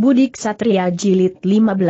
Budik Satria Jilid 15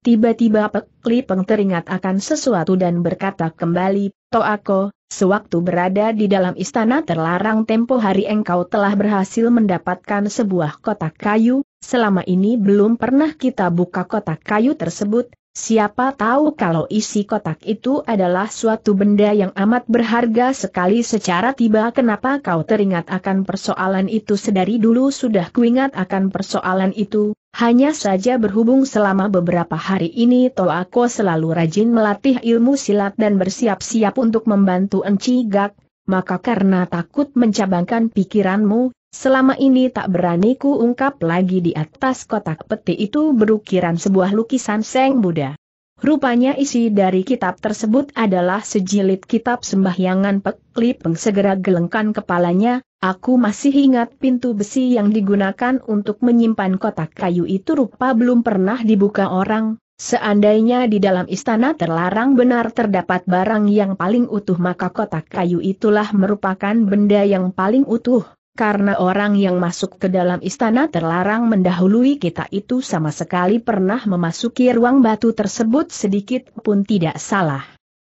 Tiba-tiba Pek Lipeng teringat akan sesuatu dan berkata kembali, Toako, sewaktu berada di dalam istana terlarang tempo hari engkau telah berhasil mendapatkan sebuah kotak kayu, selama ini belum pernah kita buka kotak kayu tersebut, Siapa tahu kalau isi kotak itu adalah suatu benda yang amat berharga sekali secara tiba kenapa kau teringat akan persoalan itu sedari dulu sudah kuingat akan persoalan itu, hanya saja berhubung selama beberapa hari ini Toako selalu rajin melatih ilmu silat dan bersiap-siap untuk membantu Enci Gak, maka karena takut mencabangkan pikiranmu, Selama ini tak berani ku ungkap lagi di atas kotak peti itu berukiran sebuah lukisan Seng Buddha. Rupanya isi dari kitab tersebut adalah sejilid kitab sembahyangan Pek Lipeng segera gelengkan kepalanya, aku masih ingat pintu besi yang digunakan untuk menyimpan kotak kayu itu rupa belum pernah dibuka orang, Seandainya di dalam istana terlarang benar terdapat barang yang paling utuh maka kotak kayu itulah merupakan benda yang paling utuh karena orang yang masuk ke dalam istana terlarang mendahului kita itu sama sekali pernah memasuki ruang batu tersebut sedikit pun tidak salah.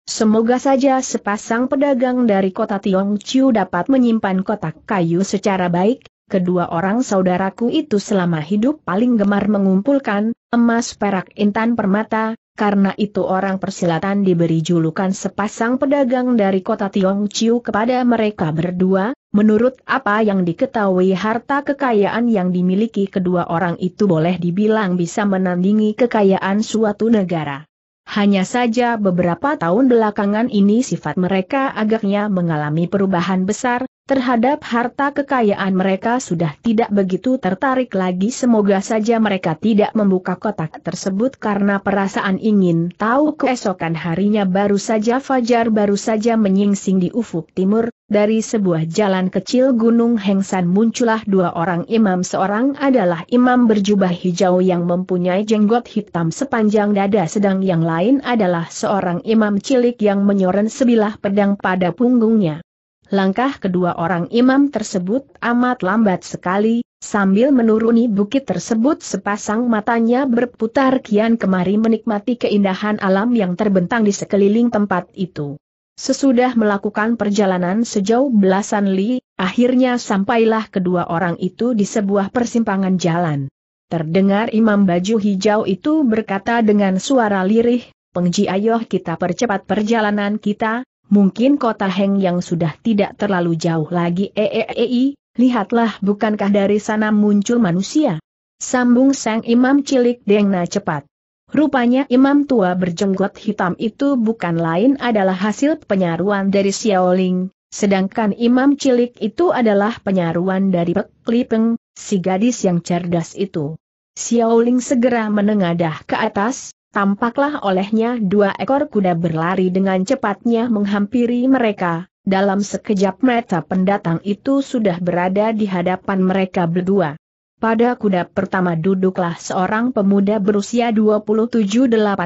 Semoga saja sepasang pedagang dari kota Chiu dapat menyimpan kotak kayu secara baik, kedua orang saudaraku itu selama hidup paling gemar mengumpulkan emas perak intan permata, karena itu orang persilatan diberi julukan sepasang pedagang dari kota Tiong Chiu kepada mereka berdua, menurut apa yang diketahui harta kekayaan yang dimiliki kedua orang itu boleh dibilang bisa menandingi kekayaan suatu negara. Hanya saja beberapa tahun belakangan ini sifat mereka agaknya mengalami perubahan besar, Terhadap harta kekayaan mereka sudah tidak begitu tertarik lagi semoga saja mereka tidak membuka kotak tersebut karena perasaan ingin tahu keesokan harinya baru saja Fajar baru saja menyingsing di ufuk timur, dari sebuah jalan kecil Gunung Hengsan muncullah dua orang imam seorang adalah imam berjubah hijau yang mempunyai jenggot hitam sepanjang dada sedang yang lain adalah seorang imam cilik yang menyoren sebilah pedang pada punggungnya. Langkah kedua orang imam tersebut amat lambat sekali, sambil menuruni bukit tersebut sepasang matanya berputar kian kemari menikmati keindahan alam yang terbentang di sekeliling tempat itu. Sesudah melakukan perjalanan sejauh belasan li, akhirnya sampailah kedua orang itu di sebuah persimpangan jalan. Terdengar imam baju hijau itu berkata dengan suara lirih, Pengji ayoh kita percepat perjalanan kita, mungkin kota Heng yang sudah tidak terlalu jauh lagi eeei, eh, eh, eh, lihatlah bukankah dari sana muncul manusia? Sambung sang imam cilik Dengna cepat. Rupanya imam tua berjenggot hitam itu bukan lain adalah hasil penyaruan dari Xiaoling, sedangkan imam cilik itu adalah penyaruan dari Pek Lipeng, si gadis yang cerdas itu. Xiaoling segera menengadah ke atas, tampaklah olehnya dua ekor kuda berlari dengan cepatnya menghampiri mereka, dalam sekejap mata pendatang itu sudah berada di hadapan mereka berdua. Pada kuda pertama duduklah seorang pemuda berusia 27-8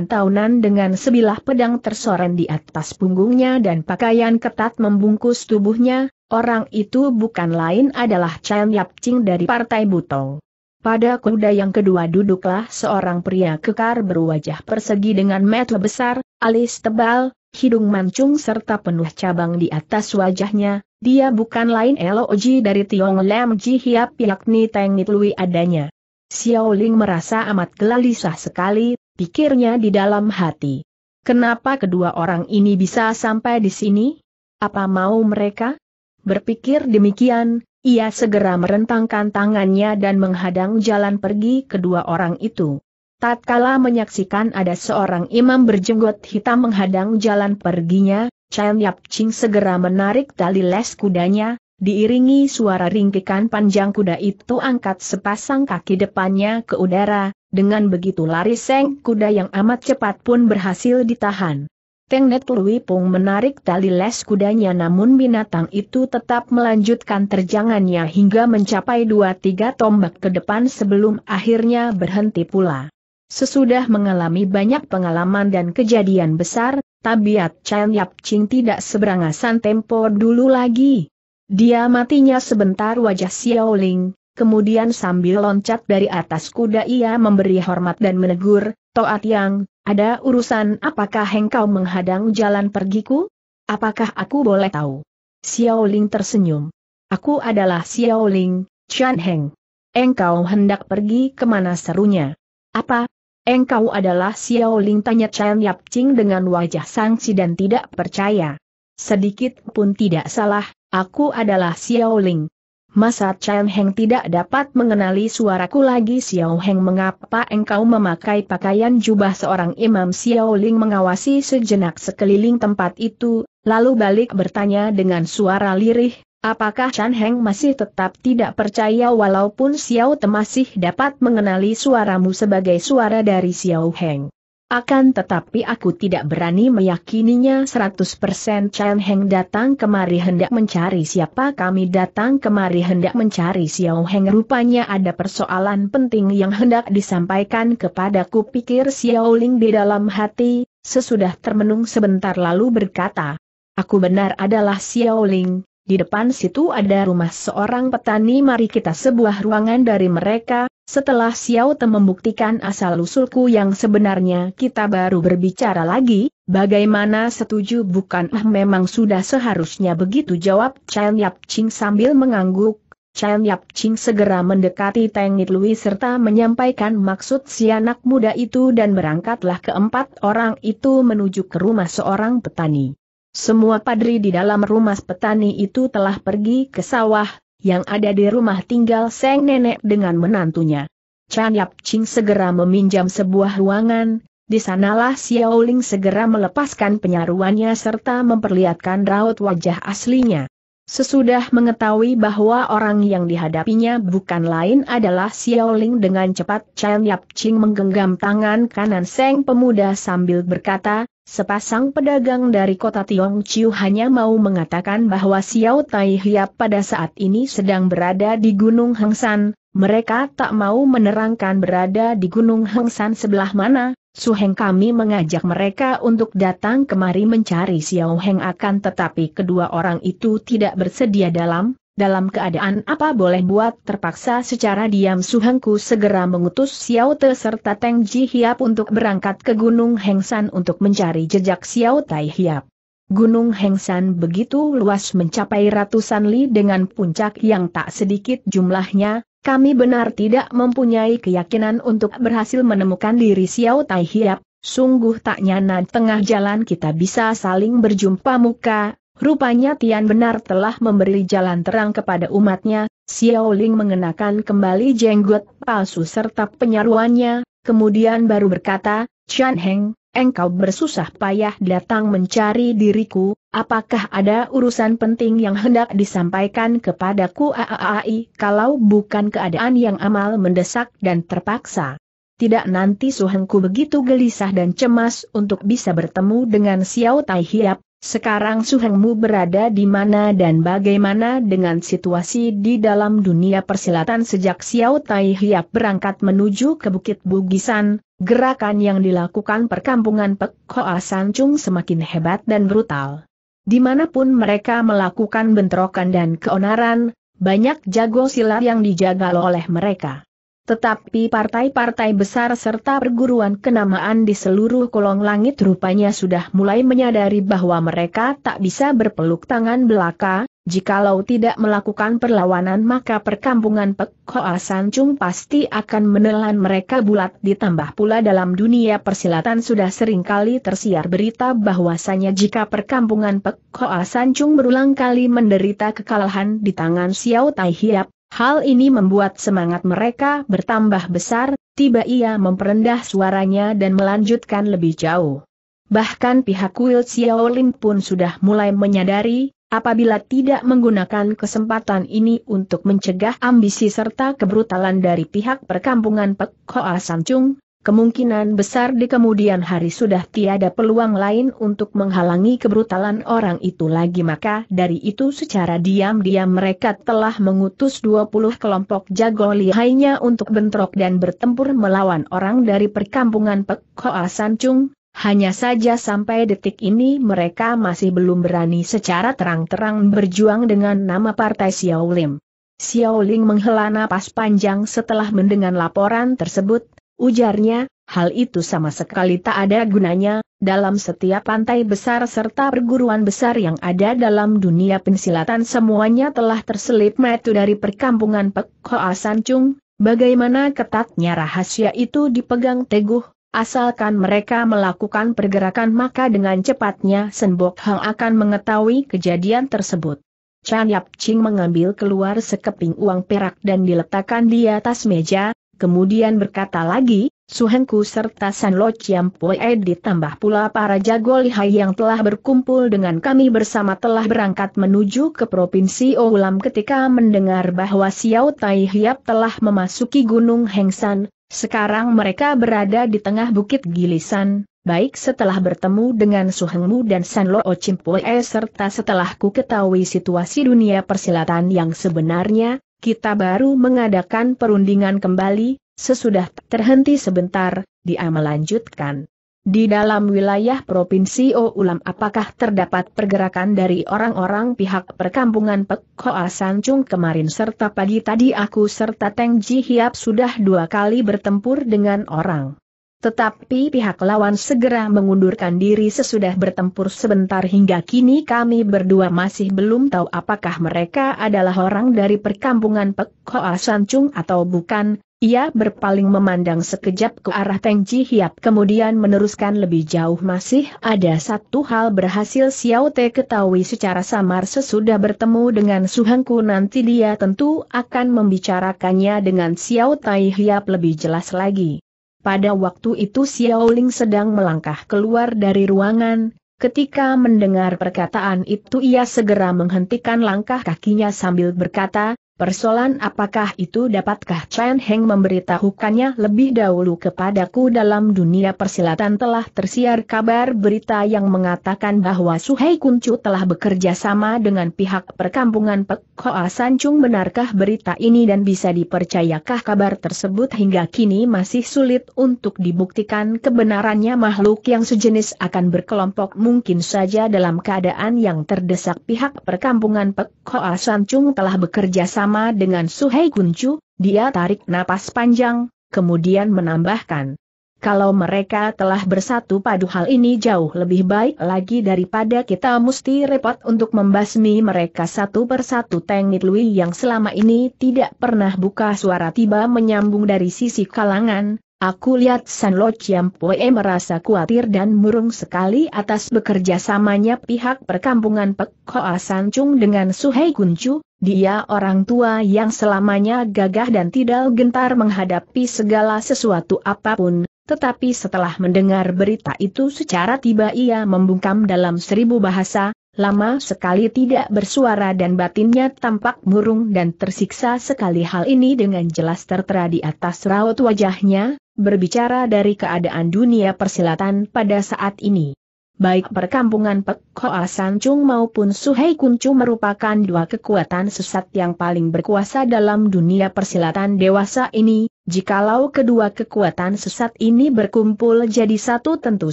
tahunan dengan sebilah pedang tersorot di atas punggungnya dan pakaian ketat membungkus tubuhnya, orang itu bukan lain adalah Chan Yap Ching dari Partai Butong. Pada kuda yang kedua duduklah seorang pria kekar berwajah persegi dengan mata besar, alis tebal, hidung mancung serta penuh cabang di atas wajahnya, dia bukan lain Elo Oji dari Tiong Lam Ji Hiap yakni Teng Nitlui adanya. Xiao Ling merasa amat gelisah sekali, pikirnya di dalam hati. Kenapa kedua orang ini bisa sampai di sini? Apa mau mereka? Berpikir demikian, ia segera merentangkan tangannya dan menghadang jalan pergi kedua orang itu. Tatkala menyaksikan ada seorang imam berjenggot hitam menghadang jalan perginya, Chan Yap Ching segera menarik tali les kudanya, diiringi suara ringkikan panjang kuda itu angkat sepasang kaki depannya ke udara, dengan begitu lari seng kuda yang amat cepat pun berhasil ditahan. Teng Net Lui Pung menarik tali les kudanya namun binatang itu tetap melanjutkan terjangannya hingga mencapai dua tiga tombak ke depan sebelum akhirnya berhenti pula. Sesudah mengalami banyak pengalaman dan kejadian besar, tabiat Chan Yap Ching tidak seberangasan tempo dulu lagi. Dia matinya sebentar wajah Xiao Ling, Kemudian sambil loncat dari atas kuda ia memberi hormat dan menegur, Toat Yang, ada urusan apakah engkau menghadang jalan pergiku? Apakah aku boleh tahu? Xiao Ling tersenyum. Aku adalah Xiao Ling, Chan Heng. Engkau hendak pergi kemana serunya? Apa? Engkau adalah Xiao Ling tanya Chan Yap Ching dengan wajah sangsi dan tidak percaya. Sedikit pun tidak salah, aku adalah Xiao Ling. Masa Chan Heng tidak dapat mengenali suaraku lagi Xiao Heng mengapa engkau memakai pakaian jubah seorang imam Xiao Ling mengawasi sejenak sekeliling tempat itu, lalu balik bertanya dengan suara lirih, apakah Chan Heng masih tetap tidak percaya walaupun Xiao Te masih dapat mengenali suaramu sebagai suara dari Xiao Heng. Akan tetapi aku tidak berani meyakininya 100% Chan Heng datang kemari hendak mencari siapa kami datang kemari hendak mencari Xiao Heng rupanya ada persoalan penting yang hendak disampaikan kepadaku pikir Xiao Ling di dalam hati, sesudah termenung sebentar lalu berkata, Aku benar adalah Xiao Ling, di depan situ ada rumah seorang petani mari kita sebuah ruangan dari mereka, setelah Xiao Te membuktikan asal-usulku yang sebenarnya kita baru berbicara lagi, bagaimana setuju bukan ah memang sudah seharusnya begitu jawab Chen Yap Ching sambil mengangguk. Chen Yap Ching segera mendekati Teng Louis Lui serta menyampaikan maksud si anak muda itu dan berangkatlah keempat orang itu menuju ke rumah seorang petani. Semua padri di dalam rumah petani itu telah pergi ke sawah, yang ada di rumah tinggal Seng Nenek dengan menantunya. Chan Yap Ching segera meminjam sebuah ruangan, di sanalah Xiao Ling segera melepaskan penyaruannya serta memperlihatkan raut wajah aslinya. Sesudah mengetahui bahwa orang yang dihadapinya bukan lain adalah Xiao Ling dengan cepat Chan Yap Ching menggenggam tangan kanan Seng Pemuda sambil berkata, Sepasang pedagang dari kota Tiong Chiu hanya mau mengatakan bahwa Xiao Tai Hiap pada saat ini sedang berada di Gunung Hengsan, mereka tak mau menerangkan berada di Gunung Hengsan sebelah mana, Su Heng kami mengajak mereka untuk datang kemari mencari Xiao Heng akan tetapi kedua orang itu tidak bersedia dalam, dalam keadaan apa boleh buat terpaksa secara diam Suhengku segera mengutus Xiao Te serta Teng Ji Hiap untuk berangkat ke Gunung Hengsan untuk mencari jejak Xiao Tai Hiap. Gunung Hengsan begitu luas mencapai ratusan li dengan puncak yang tak sedikit jumlahnya, kami benar tidak mempunyai keyakinan untuk berhasil menemukan diri Xiao Tai Hiap, sungguh tak nyana tengah jalan kita bisa saling berjumpa muka, Rupanya Tian benar telah memberi jalan terang kepada umatnya, Xiao Ling mengenakan kembali jenggot palsu serta penyaruannya, kemudian baru berkata, Chan Heng, engkau bersusah payah datang mencari diriku, apakah ada urusan penting yang hendak disampaikan kepadaku AAAI kalau bukan keadaan yang amal mendesak dan terpaksa? Tidak nanti suhengku begitu gelisah dan cemas untuk bisa bertemu dengan Xiao Tai Hiap, sekarang Suhengmu berada di mana dan bagaimana dengan situasi di dalam dunia persilatan sejak Xiao Tai Hiap berangkat menuju ke Bukit Bugisan, gerakan yang dilakukan perkampungan Pek Hoa Sancung semakin hebat dan brutal. Dimanapun mereka melakukan bentrokan dan keonaran, banyak jago silat yang dijaga oleh mereka. Tetapi partai-partai besar serta perguruan kenamaan di seluruh kolong langit rupanya sudah mulai menyadari bahwa mereka tak bisa berpeluk tangan belaka, jikalau tidak melakukan perlawanan maka perkampungan Pek Hoa Chung pasti akan menelan mereka bulat ditambah pula dalam dunia persilatan sudah seringkali tersiar berita bahwasanya jika perkampungan Pek Hoa Chung berulang kali menderita kekalahan di tangan Xiao Tai Hiap, Hal ini membuat semangat mereka bertambah besar, tiba ia memperendah suaranya dan melanjutkan lebih jauh. Bahkan pihak Kuil Xiaolin pun sudah mulai menyadari, apabila tidak menggunakan kesempatan ini untuk mencegah ambisi serta kebrutalan dari pihak perkampungan Pek Hoa Sanchung, kemungkinan besar di kemudian hari sudah tiada peluang lain untuk menghalangi kebrutalan orang itu lagi maka dari itu secara diam-diam mereka telah mengutus 20 kelompok jago lihainya untuk bentrok dan bertempur melawan orang dari perkampungan Pek Hoa Sancung, hanya saja sampai detik ini mereka masih belum berani secara terang-terang berjuang dengan nama Partai Xiaolim. Xiaoling menghela napas panjang setelah mendengar laporan tersebut, Ujarnya, hal itu sama sekali tak ada gunanya, dalam setiap pantai besar serta perguruan besar yang ada dalam dunia pensilatan semuanya telah terselip metu dari perkampungan Pek Hoa Sancung, bagaimana ketatnya rahasia itu dipegang teguh, Asalkan mereka melakukan pergerakan maka dengan cepatnya Senbok Hang akan mengetahui kejadian tersebut. Chan Yap Ching mengambil keluar sekeping uang perak dan diletakkan di atas meja, Kemudian berkata lagi, Suhengku serta San Lo Chiam Pue e ditambah pula para jago lihai yang telah berkumpul dengan kami bersama telah berangkat menuju ke Provinsi Oulam ketika mendengar bahwa Xiao Tai Hiap telah memasuki Gunung Hengsan, sekarang mereka berada di tengah Bukit Gilisan, baik setelah bertemu dengan Suhengmu dan San Lo Chiam e serta setelah ku ketahui situasi dunia persilatan yang sebenarnya, kita baru mengadakan perundingan kembali, sesudah terhenti sebentar, dia melanjutkan. Di dalam wilayah Provinsi Oulam, apakah terdapat pergerakan dari orang-orang pihak perkampungan Pek Koa Sancung kemarin serta pagi tadi aku serta Teng Ji Hiap sudah dua kali bertempur dengan orang. Tetapi pihak lawan segera mengundurkan diri sesudah bertempur sebentar hingga kini kami berdua masih belum tahu apakah mereka adalah orang dari perkampungan Pek Hoa Sancung atau bukan. Ia berpaling memandang sekejap ke arah Teng Ji Hiap kemudian meneruskan lebih jauh masih ada satu hal berhasil Xiao Te ketahui secara samar sesudah bertemu dengan Suhengku nanti dia tentu akan membicarakannya dengan Xiao Tai Hiap lebih jelas lagi. Pada waktu itu Xiao Ling sedang melangkah keluar dari ruangan, ketika mendengar perkataan itu ia segera menghentikan langkah kakinya sambil berkata, Persoalan apakah itu dapatkah Chen Heng memberitahukannya lebih dahulu kepadaku dalam dunia persilatan telah tersiar kabar berita yang mengatakan bahwa Suhei Kuncu telah bekerja sama dengan pihak perkampungan Pek Hoa Sancung benarkah berita ini dan bisa dipercayakah kabar tersebut hingga kini masih sulit untuk dibuktikan kebenarannya makhluk yang sejenis akan berkelompok mungkin saja dalam keadaan yang terdesak pihak perkampungan Pek Hoa Sancung telah bekerja sama sama dengan Suhei Guncu, dia tarik napas panjang, kemudian menambahkan. Kalau mereka telah bersatu padu hal ini jauh lebih baik lagi daripada kita mesti repot untuk membasmi mereka satu persatu Tengit Lui yang selama ini tidak pernah buka suara tiba menyambung dari sisi kalangan, Aku lihat San Lo Chiam Pue merasa khawatir dan murung sekali atas bekerja samanya pihak perkampungan Pek Hoa San Chung dengan Suhei Kuncu, dia orang tua yang selamanya gagah dan tidak gentar menghadapi segala sesuatu apapun, tetapi setelah mendengar berita itu secara tiba ia membungkam dalam seribu bahasa, lama sekali tidak bersuara dan batinnya tampak murung dan tersiksa sekali hal ini dengan jelas tertera di atas raut wajahnya, berbicara dari keadaan dunia persilatan pada saat ini. Baik perkampungan Pek Sancung maupun Suhei Kuncu merupakan dua kekuatan sesat yang paling berkuasa dalam dunia persilatan dewasa ini, jikalau kedua kekuatan sesat ini berkumpul jadi satu tentu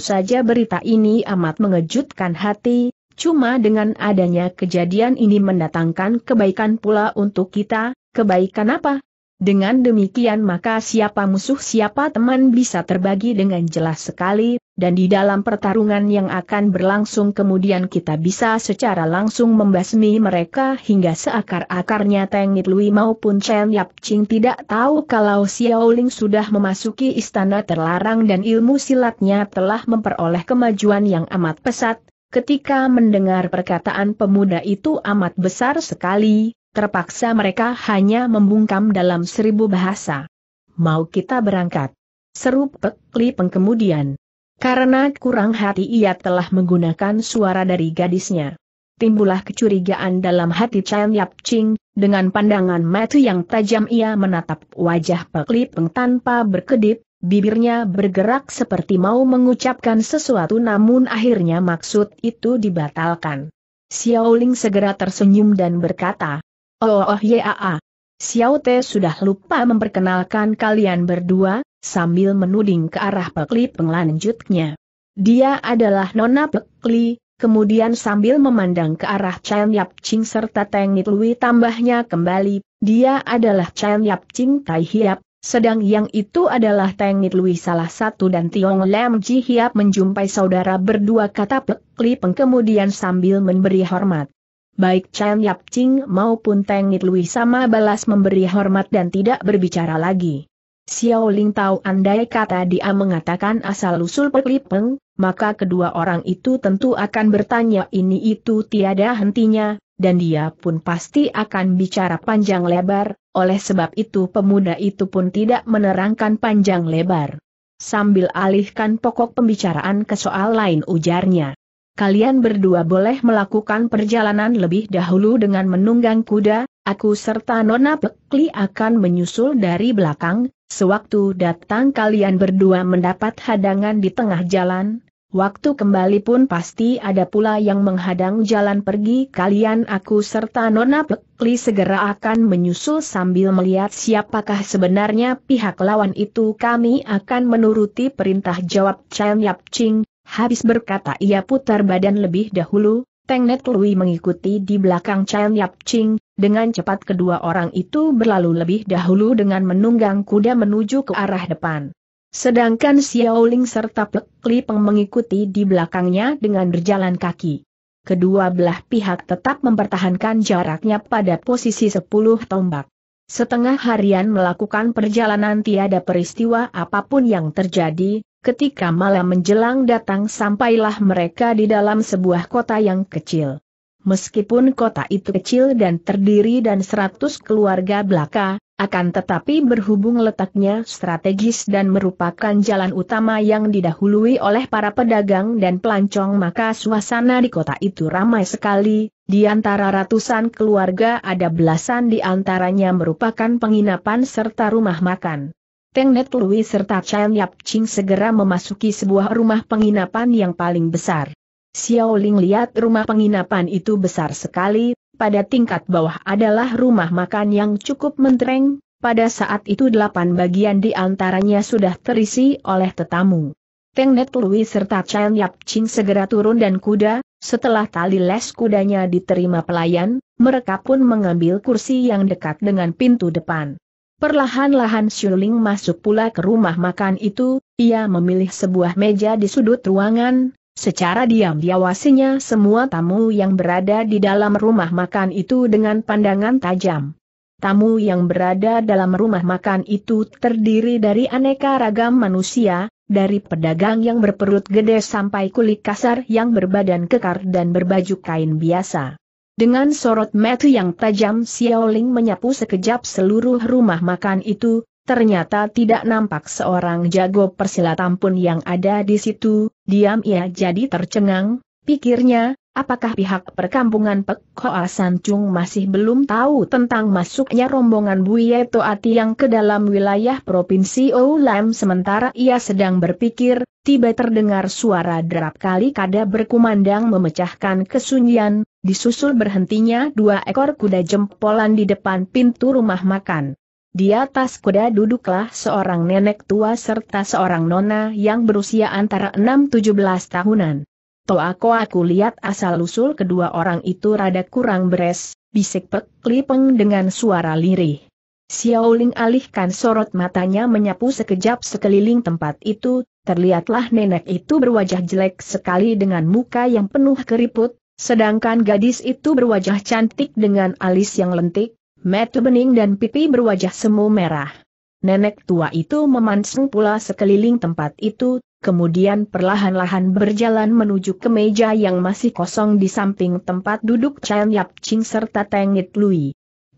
saja berita ini amat mengejutkan hati, Cuma dengan adanya kejadian ini mendatangkan kebaikan pula untuk kita, kebaikan apa? Dengan demikian maka siapa musuh siapa teman bisa terbagi dengan jelas sekali, dan di dalam pertarungan yang akan berlangsung kemudian kita bisa secara langsung membasmi mereka hingga seakar-akarnya Teng Nitlui maupun Chen Yap Ching tidak tahu kalau Xiao Ling sudah memasuki istana terlarang dan ilmu silatnya telah memperoleh kemajuan yang amat pesat, Ketika mendengar perkataan pemuda itu amat besar sekali, terpaksa mereka hanya membungkam dalam seribu bahasa. Mau kita berangkat? Seru pekli pengkemudian. Karena kurang hati ia telah menggunakan suara dari gadisnya. Timbulah kecurigaan dalam hati Chan Yap Ching, dengan pandangan mata yang tajam ia menatap wajah pekli pengtanpa tanpa berkedip, Bibirnya bergerak seperti mau mengucapkan sesuatu namun akhirnya maksud itu dibatalkan. Xiao Ling segera tersenyum dan berkata, Oh oh yaa. Xiao Te sudah lupa memperkenalkan kalian berdua, sambil menuding ke arah Pekli penglanjutnya. Dia adalah Nona Pekli, Kemudian sambil memandang ke arah Chen Yap Ching serta Teng Nitlui tambahnya kembali, dia adalah Chen Yap Ching Tai Hiap, sedang yang itu adalah Teng Nitlui salah satu dan Tiong Lam Ji Hiap menjumpai saudara berdua kata Pek Li Peng kemudian sambil memberi hormat. Baik Chan Yap Ching maupun Teng Nitlui sama balas memberi hormat dan tidak berbicara lagi. Xiao Ling tahu andai kata dia mengatakan asal-usul Pek Li Peng, maka kedua orang itu tentu akan bertanya ini itu tiada hentinya, dan dia pun pasti akan bicara panjang lebar, oleh sebab itu pemuda itu pun tidak menerangkan panjang lebar. Sambil alihkan pokok pembicaraan ke soal lain ujarnya. Kalian berdua boleh melakukan perjalanan lebih dahulu dengan menunggang kuda, aku serta Nona Pekli akan menyusul dari belakang, sewaktu datang kalian berdua mendapat hadangan di tengah jalan, Waktu kembali pun pasti ada pula yang menghadang jalan pergi kalian aku serta Nona Pekli segera akan menyusul sambil melihat siapakah sebenarnya pihak lawan itu kami akan menuruti perintah jawab Chen Yap Ching, habis berkata ia putar badan lebih dahulu, Teng Net Lui mengikuti di belakang Chen Yap Ching, dengan cepat kedua orang itu berlalu lebih dahulu dengan menunggang kuda menuju ke arah depan. Sedangkan Xiaoling serta Pek Peng mengikuti di belakangnya dengan berjalan kaki. Kedua belah pihak tetap mempertahankan jaraknya pada posisi sepuluh tombak. Setengah harian melakukan perjalanan tiada peristiwa apapun yang terjadi, ketika malam menjelang datang sampailah mereka di dalam sebuah kota yang kecil. Meskipun kota itu kecil dan terdiri dan seratus keluarga belaka, akan tetapi berhubung letaknya strategis dan merupakan jalan utama yang didahului oleh para pedagang dan pelancong maka suasana di kota itu ramai sekali, di antara ratusan keluarga ada belasan di antaranya merupakan penginapan serta rumah makan. Teng Net Lui serta Chan Yap Ching segera memasuki sebuah rumah penginapan yang paling besar. Xiao Ling lihat rumah penginapan itu besar sekali, pada tingkat bawah adalah rumah makan yang cukup mentereng, pada saat itu delapan bagian di antaranya sudah terisi oleh tetamu. Teng Net Lui serta Chan Yap Chin segera turun dan kuda, setelah tali les kudanya diterima pelayan, mereka pun mengambil kursi yang dekat dengan pintu depan. Perlahan-lahan Xuling masuk pula ke rumah makan itu, ia memilih sebuah meja di sudut ruangan, Secara diam diawasinya semua tamu yang berada di dalam rumah makan itu dengan pandangan tajam. Tamu yang berada dalam rumah makan itu terdiri dari aneka ragam manusia, dari pedagang yang berperut gede sampai kulit kasar yang berbadan kekar dan berbaju kain biasa. Dengan sorot mata yang tajam Xiaoling menyapu sekejap seluruh rumah makan itu, ternyata tidak nampak seorang jago persilatan pun yang ada di situ, Diam ia jadi tercengang, pikirnya, apakah pihak perkampungan Pek Hoa Sancung masih belum tahu tentang masuknya rombongan Buye Toati yang ke dalam wilayah Provinsi Oulam sementara ia sedang berpikir, tiba terdengar suara derap kali kada berkumandang memecahkan kesunyian, disusul berhentinya dua ekor kuda jempolan di depan pintu rumah makan. Di atas kuda duduklah seorang nenek tua serta seorang nona yang berusia antara 6-17 tahunan. Toako aku lihat asal-usul kedua orang itu rada kurang beres, bisik peklipeng dengan suara lirih. Xiaoling alihkan sorot matanya menyapu sekejap sekeliling tempat itu, terlihatlah nenek itu berwajah jelek sekali dengan muka yang penuh keriput, sedangkan gadis itu berwajah cantik dengan alis yang lentik, Metu bening dan pipi berwajah semu merah. Nenek tua itu memansung pula sekeliling tempat itu, kemudian perlahan-lahan berjalan menuju ke meja yang masih kosong di samping tempat duduk Chan Yap Ching serta Tengit Lui.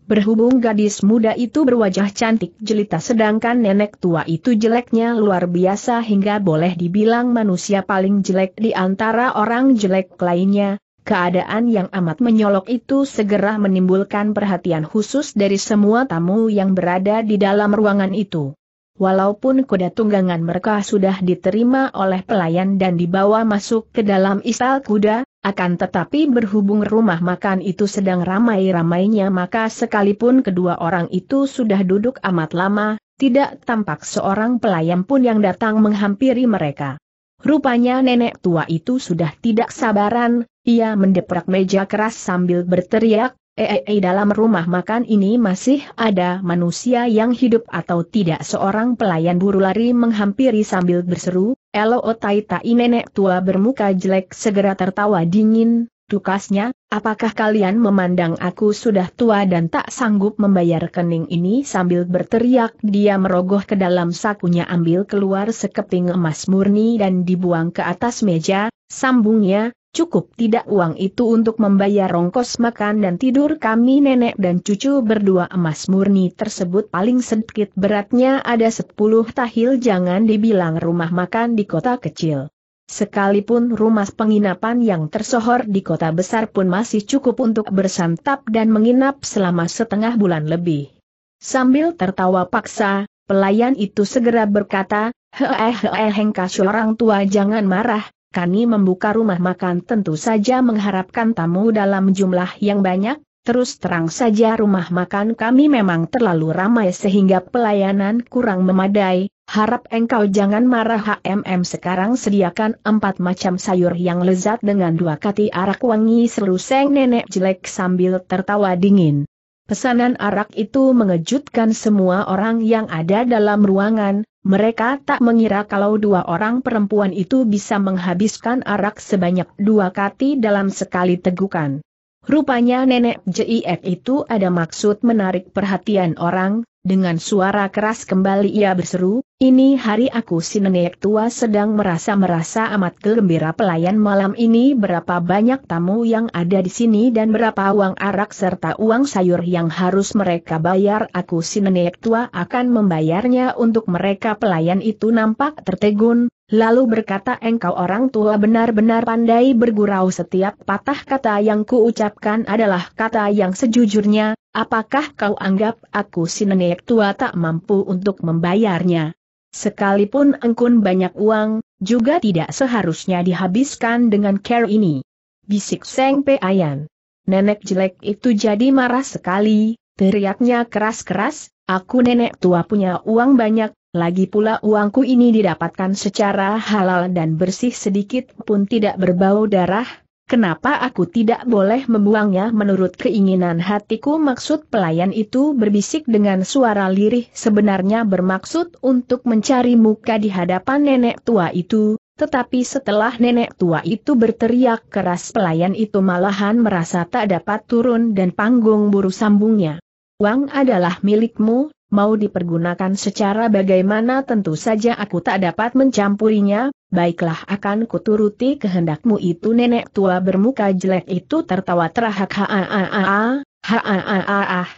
Berhubung gadis muda itu berwajah cantik jelita sedangkan nenek tua itu jeleknya luar biasa hingga boleh dibilang manusia paling jelek di antara orang jelek lainnya, Keadaan yang amat menyolok itu segera menimbulkan perhatian khusus dari semua tamu yang berada di dalam ruangan itu. Walaupun kuda tunggangan mereka sudah diterima oleh pelayan dan dibawa masuk ke dalam istal kuda, akan tetapi berhubung rumah makan itu sedang ramai-ramainya maka sekalipun kedua orang itu sudah duduk amat lama, tidak tampak seorang pelayan pun yang datang menghampiri mereka. Rupanya nenek tua itu sudah tidak sabaran, ia mendeprak meja keras sambil berteriak, Ee, eh, -e eh, eh, dalam rumah makan ini masih ada manusia yang hidup atau tidak seorang pelayan buru lari menghampiri sambil berseru, Elo o oh, tai tai nenek tua bermuka jelek segera tertawa dingin, tukasnya, apakah kalian memandang aku sudah tua dan tak sanggup membayar kening ini sambil berteriak dia merogoh ke dalam sakunya ambil keluar sekeping emas murni dan dibuang ke atas meja, sambungnya, Cukup tidak uang itu untuk membayar rongkos makan dan tidur kami nenek dan cucu berdua emas murni tersebut paling sedikit beratnya ada 10 tahil jangan dibilang rumah makan di kota kecil. Sekalipun rumah penginapan yang tersohor di kota besar pun masih cukup untuk bersantap dan menginap selama setengah bulan lebih. Sambil tertawa paksa, pelayan itu segera berkata, hehehe hengka hengkas orang tua jangan marah, kami membuka rumah makan tentu saja mengharapkan tamu dalam jumlah yang banyak, terus terang saja rumah makan kami memang terlalu ramai sehingga pelayanan kurang memadai, harap engkau jangan marah HMM sekarang sediakan empat macam sayur yang lezat dengan dua kati arak wangi seru seng nenek jelek sambil tertawa dingin. Pesanan arak itu mengejutkan semua orang yang ada dalam ruangan, mereka tak mengira kalau dua orang perempuan itu bisa menghabiskan arak sebanyak dua kati dalam sekali tegukan. Rupanya nenek JIF itu ada maksud menarik perhatian orang, dengan suara keras kembali ia berseru, ini hari aku si nenek tua sedang merasa-merasa amat gembira pelayan malam ini berapa banyak tamu yang ada di sini dan berapa uang arak serta uang sayur yang harus mereka bayar aku si nenek tua akan membayarnya untuk mereka pelayan itu nampak tertegun, lalu berkata engkau orang tua benar-benar pandai bergurau setiap patah kata yang kuucapkan adalah kata yang sejujurnya, apakah kau anggap aku si nenek tua tak mampu untuk membayarnya? Sekalipun engkun banyak uang, juga tidak seharusnya dihabiskan dengan care ini. Bisik Seng Pe Ayan. Nenek jelek itu jadi marah sekali, teriaknya keras-keras, aku nenek tua punya uang banyak, lagi pula uangku ini didapatkan secara halal dan bersih sedikit pun tidak berbau darah, Kenapa aku tidak boleh membuangnya menurut keinginan hatiku maksud pelayan itu berbisik dengan suara lirih sebenarnya bermaksud untuk mencari muka di hadapan nenek tua itu, tetapi setelah nenek tua itu berteriak keras pelayan itu malahan merasa tak dapat turun dan panggung buru sambungnya. Uang adalah milikmu, mau dipergunakan secara bagaimana tentu saja aku tak dapat mencampurinya, baiklah akan kuturuti kehendakmu itu nenek tua bermuka jelek itu tertawa terahak ha ha ha ha ha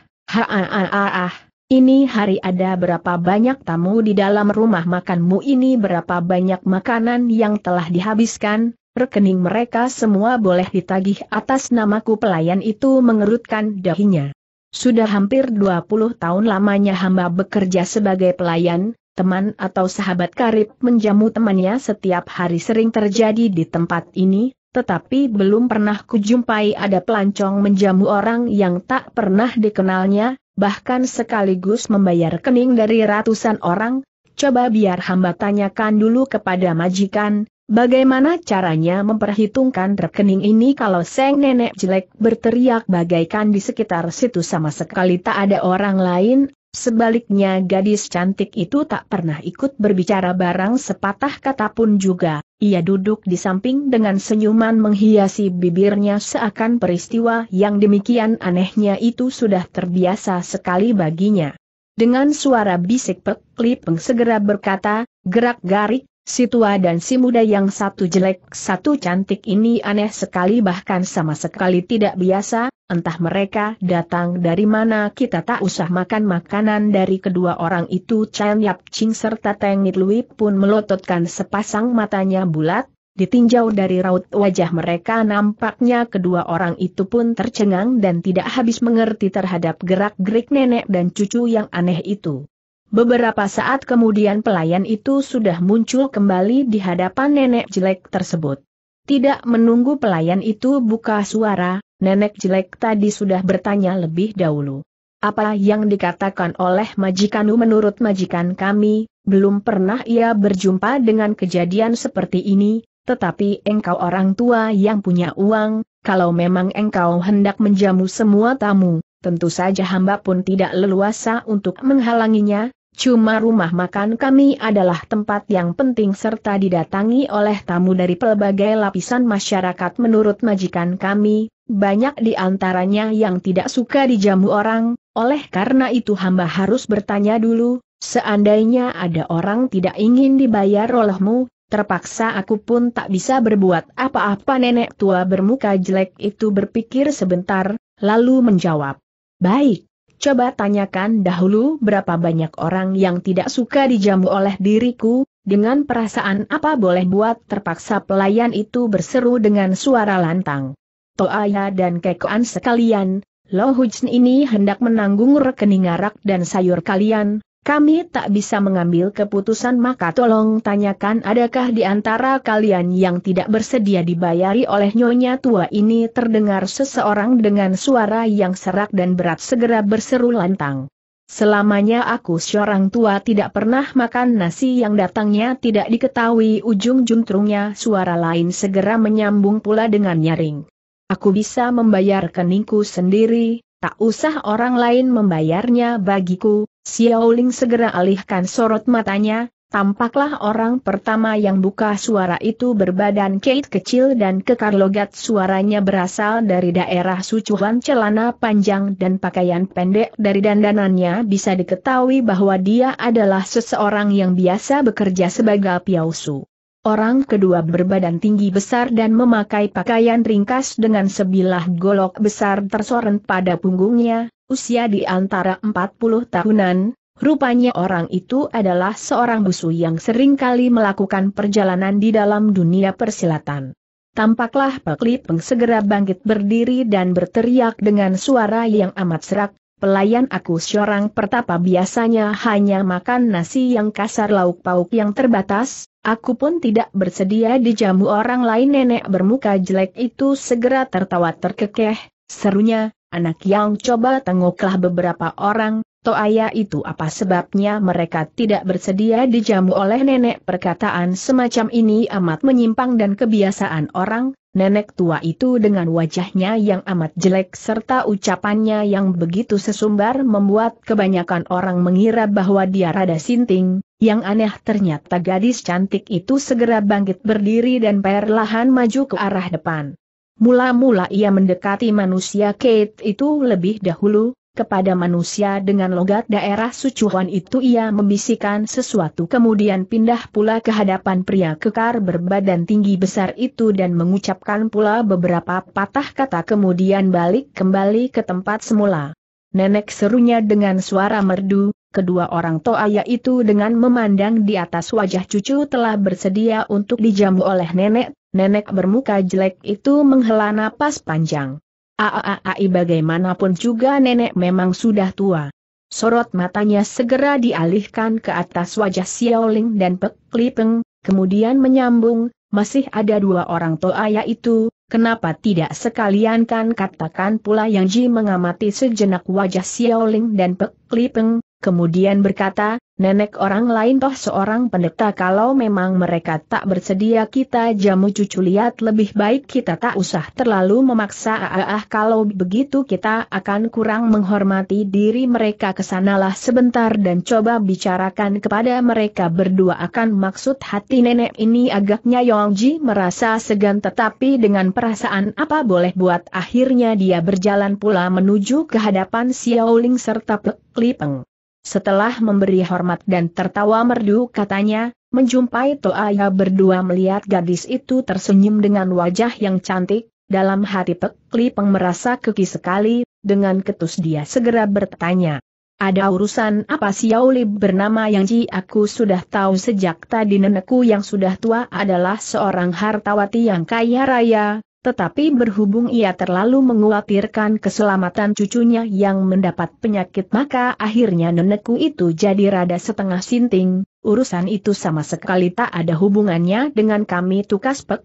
ha ha ha ha ini hari ada berapa banyak tamu di dalam rumah makanmu ini berapa banyak makanan yang telah dihabiskan, rekening mereka semua boleh ditagih atas namaku pelayan itu mengerutkan dahinya. Sudah hampir 20 tahun lamanya hamba bekerja sebagai pelayan, teman atau sahabat karib menjamu temannya setiap hari sering terjadi di tempat ini, tetapi belum pernah kujumpai ada pelancong menjamu orang yang tak pernah dikenalnya, bahkan sekaligus membayar kening dari ratusan orang, coba biar hamba tanyakan dulu kepada majikan, Bagaimana caranya memperhitungkan rekening ini kalau seng nenek jelek berteriak bagaikan di sekitar situ sama sekali tak ada orang lain, sebaliknya gadis cantik itu tak pernah ikut berbicara barang sepatah kata pun juga, ia duduk di samping dengan senyuman menghiasi bibirnya seakan peristiwa yang demikian anehnya itu sudah terbiasa sekali baginya. Dengan suara bisik peklipeng segera berkata, gerak-garik, Si tua dan si muda yang satu jelek, satu cantik ini aneh sekali bahkan sama sekali tidak biasa, entah mereka datang dari mana kita tak usah makan makanan dari kedua orang itu Chan Yap Ching serta Teng Nit Lui pun melototkan sepasang matanya bulat, ditinjau dari raut wajah mereka nampaknya kedua orang itu pun tercengang dan tidak habis mengerti terhadap gerak-gerik nenek dan cucu yang aneh itu. Beberapa saat kemudian pelayan itu sudah muncul kembali di hadapan nenek jelek tersebut. Tidak menunggu pelayan itu buka suara, nenek jelek tadi sudah bertanya lebih dahulu. Apa yang dikatakan oleh majikanmu menurut majikan kami, belum pernah ia berjumpa dengan kejadian seperti ini, tetapi engkau orang tua yang punya uang, kalau memang engkau hendak menjamu semua tamu, tentu saja hamba pun tidak leluasa untuk menghalanginya, Cuma rumah makan kami adalah tempat yang penting serta didatangi oleh tamu dari pelbagai lapisan masyarakat menurut majikan kami, banyak di antaranya yang tidak suka dijamu orang, oleh karena itu hamba harus bertanya dulu, seandainya ada orang tidak ingin dibayar olehmu, terpaksa aku pun tak bisa berbuat apa-apa nenek tua bermuka jelek itu berpikir sebentar, lalu menjawab. Baik. Coba tanyakan dahulu berapa banyak orang yang tidak suka dijamu oleh diriku, dengan perasaan apa boleh buat terpaksa pelayan itu berseru dengan suara lantang. Toaya dan Kekoan sekalian, Lohujn ini hendak menanggung rekening arak dan sayur kalian, kami tak bisa mengambil keputusan maka tolong tanyakan adakah di antara kalian yang tidak bersedia dibayari oleh nyonya tua ini terdengar seseorang dengan suara yang serak dan berat segera berseru lantang. Selamanya aku seorang tua tidak pernah makan nasi yang datangnya tidak diketahui ujung juntrungnya suara lain segera menyambung pula dengan nyaring. Aku bisa membayar keningku sendiri, Tak usah orang lain membayarnya bagiku, Xiaoling segera alihkan sorot matanya, tampaklah orang pertama yang buka suara itu berbadan keit kecil dan kekar logat suaranya berasal dari daerah sucuhan celana panjang dan pakaian pendek dari dandanannya bisa diketahui bahwa dia adalah seseorang yang biasa bekerja sebagai piausu. Orang kedua berbadan tinggi besar dan memakai pakaian ringkas dengan sebilah golok besar tersorot pada punggungnya, usia di antara 40 tahunan, rupanya orang itu adalah seorang busu yang sering kali melakukan perjalanan di dalam dunia persilatan. Tampaklah Pak Lipeng segera bangkit berdiri dan berteriak dengan suara yang amat serak, Pelayan aku seorang pertapa biasanya hanya makan nasi yang kasar lauk pauk yang terbatas, aku pun tidak bersedia dijamu orang lain nenek bermuka jelek itu segera tertawa terkekeh, serunya, anak yang coba tengoklah beberapa orang, toaya itu apa sebabnya mereka tidak bersedia dijamu oleh nenek perkataan semacam ini amat menyimpang dan kebiasaan orang, Nenek tua itu dengan wajahnya yang amat jelek serta ucapannya yang begitu sesumbar membuat kebanyakan orang mengira bahwa dia rada sinting, yang aneh ternyata gadis cantik itu segera bangkit berdiri dan perlahan maju ke arah depan. Mula-mula ia mendekati manusia Kate itu lebih dahulu, kepada manusia dengan logat daerah sucuhan itu ia membisikkan sesuatu kemudian pindah pula ke hadapan pria kekar berbadan tinggi besar itu dan mengucapkan pula beberapa patah kata kemudian balik kembali ke tempat semula. Nenek serunya dengan suara merdu, kedua orang toaya itu dengan memandang di atas wajah cucu telah bersedia untuk dijamu oleh nenek, nenek bermuka jelek itu menghela napas panjang. Aaai bagaimanapun juga nenek memang sudah tua. Sorot matanya segera dialihkan ke atas wajah Xiaoling dan Pek Lipeng, kemudian menyambung, masih ada dua orang toa yaitu, kenapa tidak sekalian kan katakan pula yang Ji mengamati sejenak wajah Xiaoling dan Pek Lipeng, kemudian berkata, nenek orang lain toh seorang pendeta kalau memang mereka tak bersedia kita jamu cucu lihat lebih baik kita tak usah terlalu memaksa ah, ah, ah. kalau begitu kita akan kurang menghormati diri mereka kesanalah sebentar dan coba bicarakan kepada mereka berdua akan maksud hati nenek ini agaknya Yongji merasa segan tetapi dengan perasaan apa boleh buat akhirnya dia berjalan pula menuju ke hadapan Xiaoling serta Pek Lipeng. Setelah memberi hormat dan tertawa merdu katanya, menjumpai Toaya berdua melihat gadis itu tersenyum dengan wajah yang cantik, dalam hati Pek Li Peng merasa keki sekali, dengan ketus dia segera bertanya. Ada urusan apa Xiao Li bernama yang Ji aku sudah tahu sejak tadi nenekku yang sudah tua adalah seorang hartawati yang kaya raya, tetapi berhubung ia terlalu menguatirkan keselamatan cucunya yang mendapat penyakit maka akhirnya nenekku itu jadi rada setengah sinting, urusan itu sama sekali tak ada hubungannya dengan kami tukas pek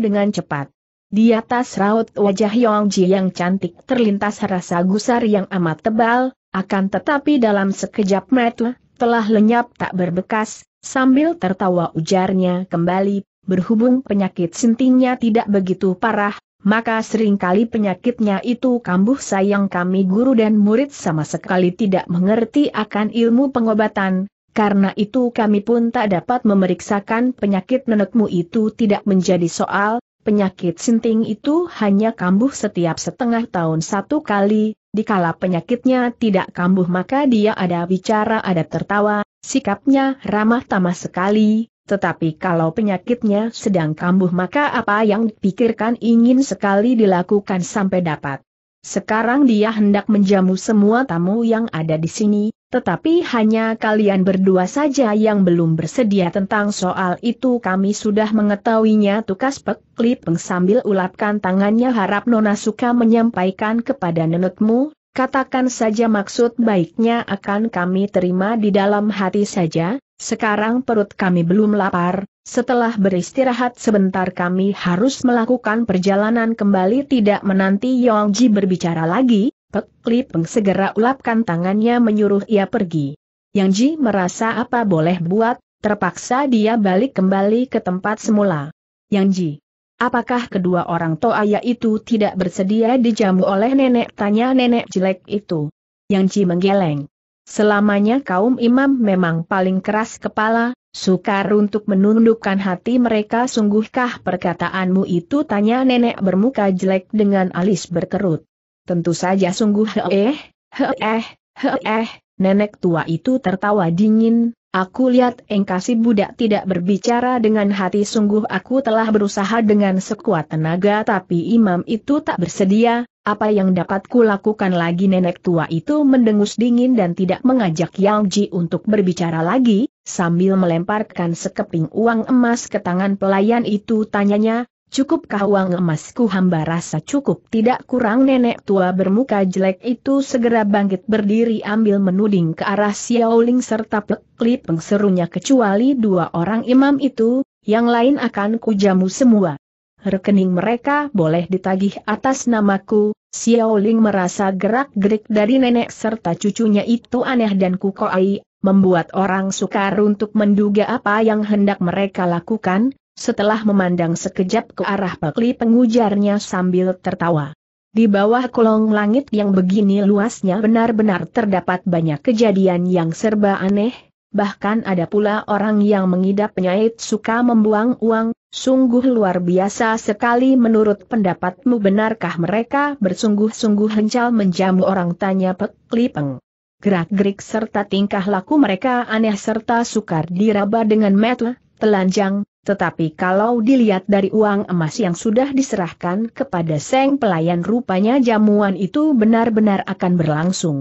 dengan cepat. Di atas raut wajah Yongji yang cantik terlintas rasa gusar yang amat tebal, akan tetapi dalam sekejap mata, telah lenyap tak berbekas, sambil tertawa ujarnya kembali, berhubung penyakit sintingnya tidak begitu parah, maka seringkali penyakitnya itu kambuh sayang kami guru dan murid sama sekali tidak mengerti akan ilmu pengobatan, karena itu kami pun tak dapat memeriksakan penyakit nenekmu itu tidak menjadi soal, penyakit sinting itu hanya kambuh setiap setengah tahun satu kali, dikala penyakitnya tidak kambuh maka dia ada bicara ada tertawa, sikapnya ramah tamah sekali, tetapi kalau penyakitnya sedang kambuh maka apa yang dipikirkan ingin sekali dilakukan sampai dapat. Sekarang dia hendak menjamu semua tamu yang ada di sini, tetapi hanya kalian berdua saja yang belum bersedia tentang soal itu kami sudah mengetahuinya tukas peklipeng sambil ulapkan tangannya harap Nona suka menyampaikan kepada nenekmu, katakan saja maksud baiknya akan kami terima di dalam hati saja, sekarang perut kami belum lapar, setelah beristirahat sebentar kami harus melakukan perjalanan kembali tidak menanti Ji berbicara lagi, Pek Li Peng segera ulapkan tangannya menyuruh ia pergi. Yang Ji merasa apa boleh buat, terpaksa dia balik kembali ke tempat semula. Yang Ji, apakah kedua orang toaya itu tidak bersedia dijamu oleh nenek? Tanya nenek jelek itu. Yang Ji menggeleng. Selamanya kaum imam memang paling keras kepala, sukar untuk menundukkan hati mereka sungguhkah perkataanmu itu tanya nenek bermuka jelek dengan alis berkerut. Tentu saja sungguh heeh, heeh, heeh, eh, eh. nenek tua itu tertawa dingin, Aku lihat engkasi budak tidak berbicara dengan hati sungguh aku telah berusaha dengan sekuat tenaga tapi imam itu tak bersedia, apa yang dapat lakukan lagi nenek tua itu mendengus dingin dan tidak mengajak Yangji untuk berbicara lagi, sambil melemparkan sekeping uang emas ke tangan pelayan itu tanyanya, Cukupkah uang emasku hamba rasa cukup tidak kurang nenek tua bermuka jelek itu segera bangkit berdiri ambil menuding ke arah Xiaoling serta peklip pengserunya kecuali dua orang imam itu, yang lain akan kujamu semua. Rekening mereka boleh ditagih atas namaku, Xiaoling merasa gerak-gerik dari nenek serta cucunya itu aneh dan kukoai, membuat orang sukar untuk menduga apa yang hendak mereka lakukan, setelah memandang sekejap ke arah pekli pengujarnya sambil tertawa. Di bawah kolong langit yang begini luasnya benar-benar terdapat banyak kejadian yang serba aneh, bahkan ada pula orang yang mengidap penyait suka membuang uang, sungguh luar biasa sekali menurut pendapatmu benarkah mereka bersungguh-sungguh hencal menjamu orang tanya Pek Lipeng. Gerak-gerik serta tingkah laku mereka aneh serta sukar diraba dengan metu, telanjang, tetapi kalau dilihat dari uang emas yang sudah diserahkan kepada Seng pelayan rupanya jamuan itu benar-benar akan berlangsung.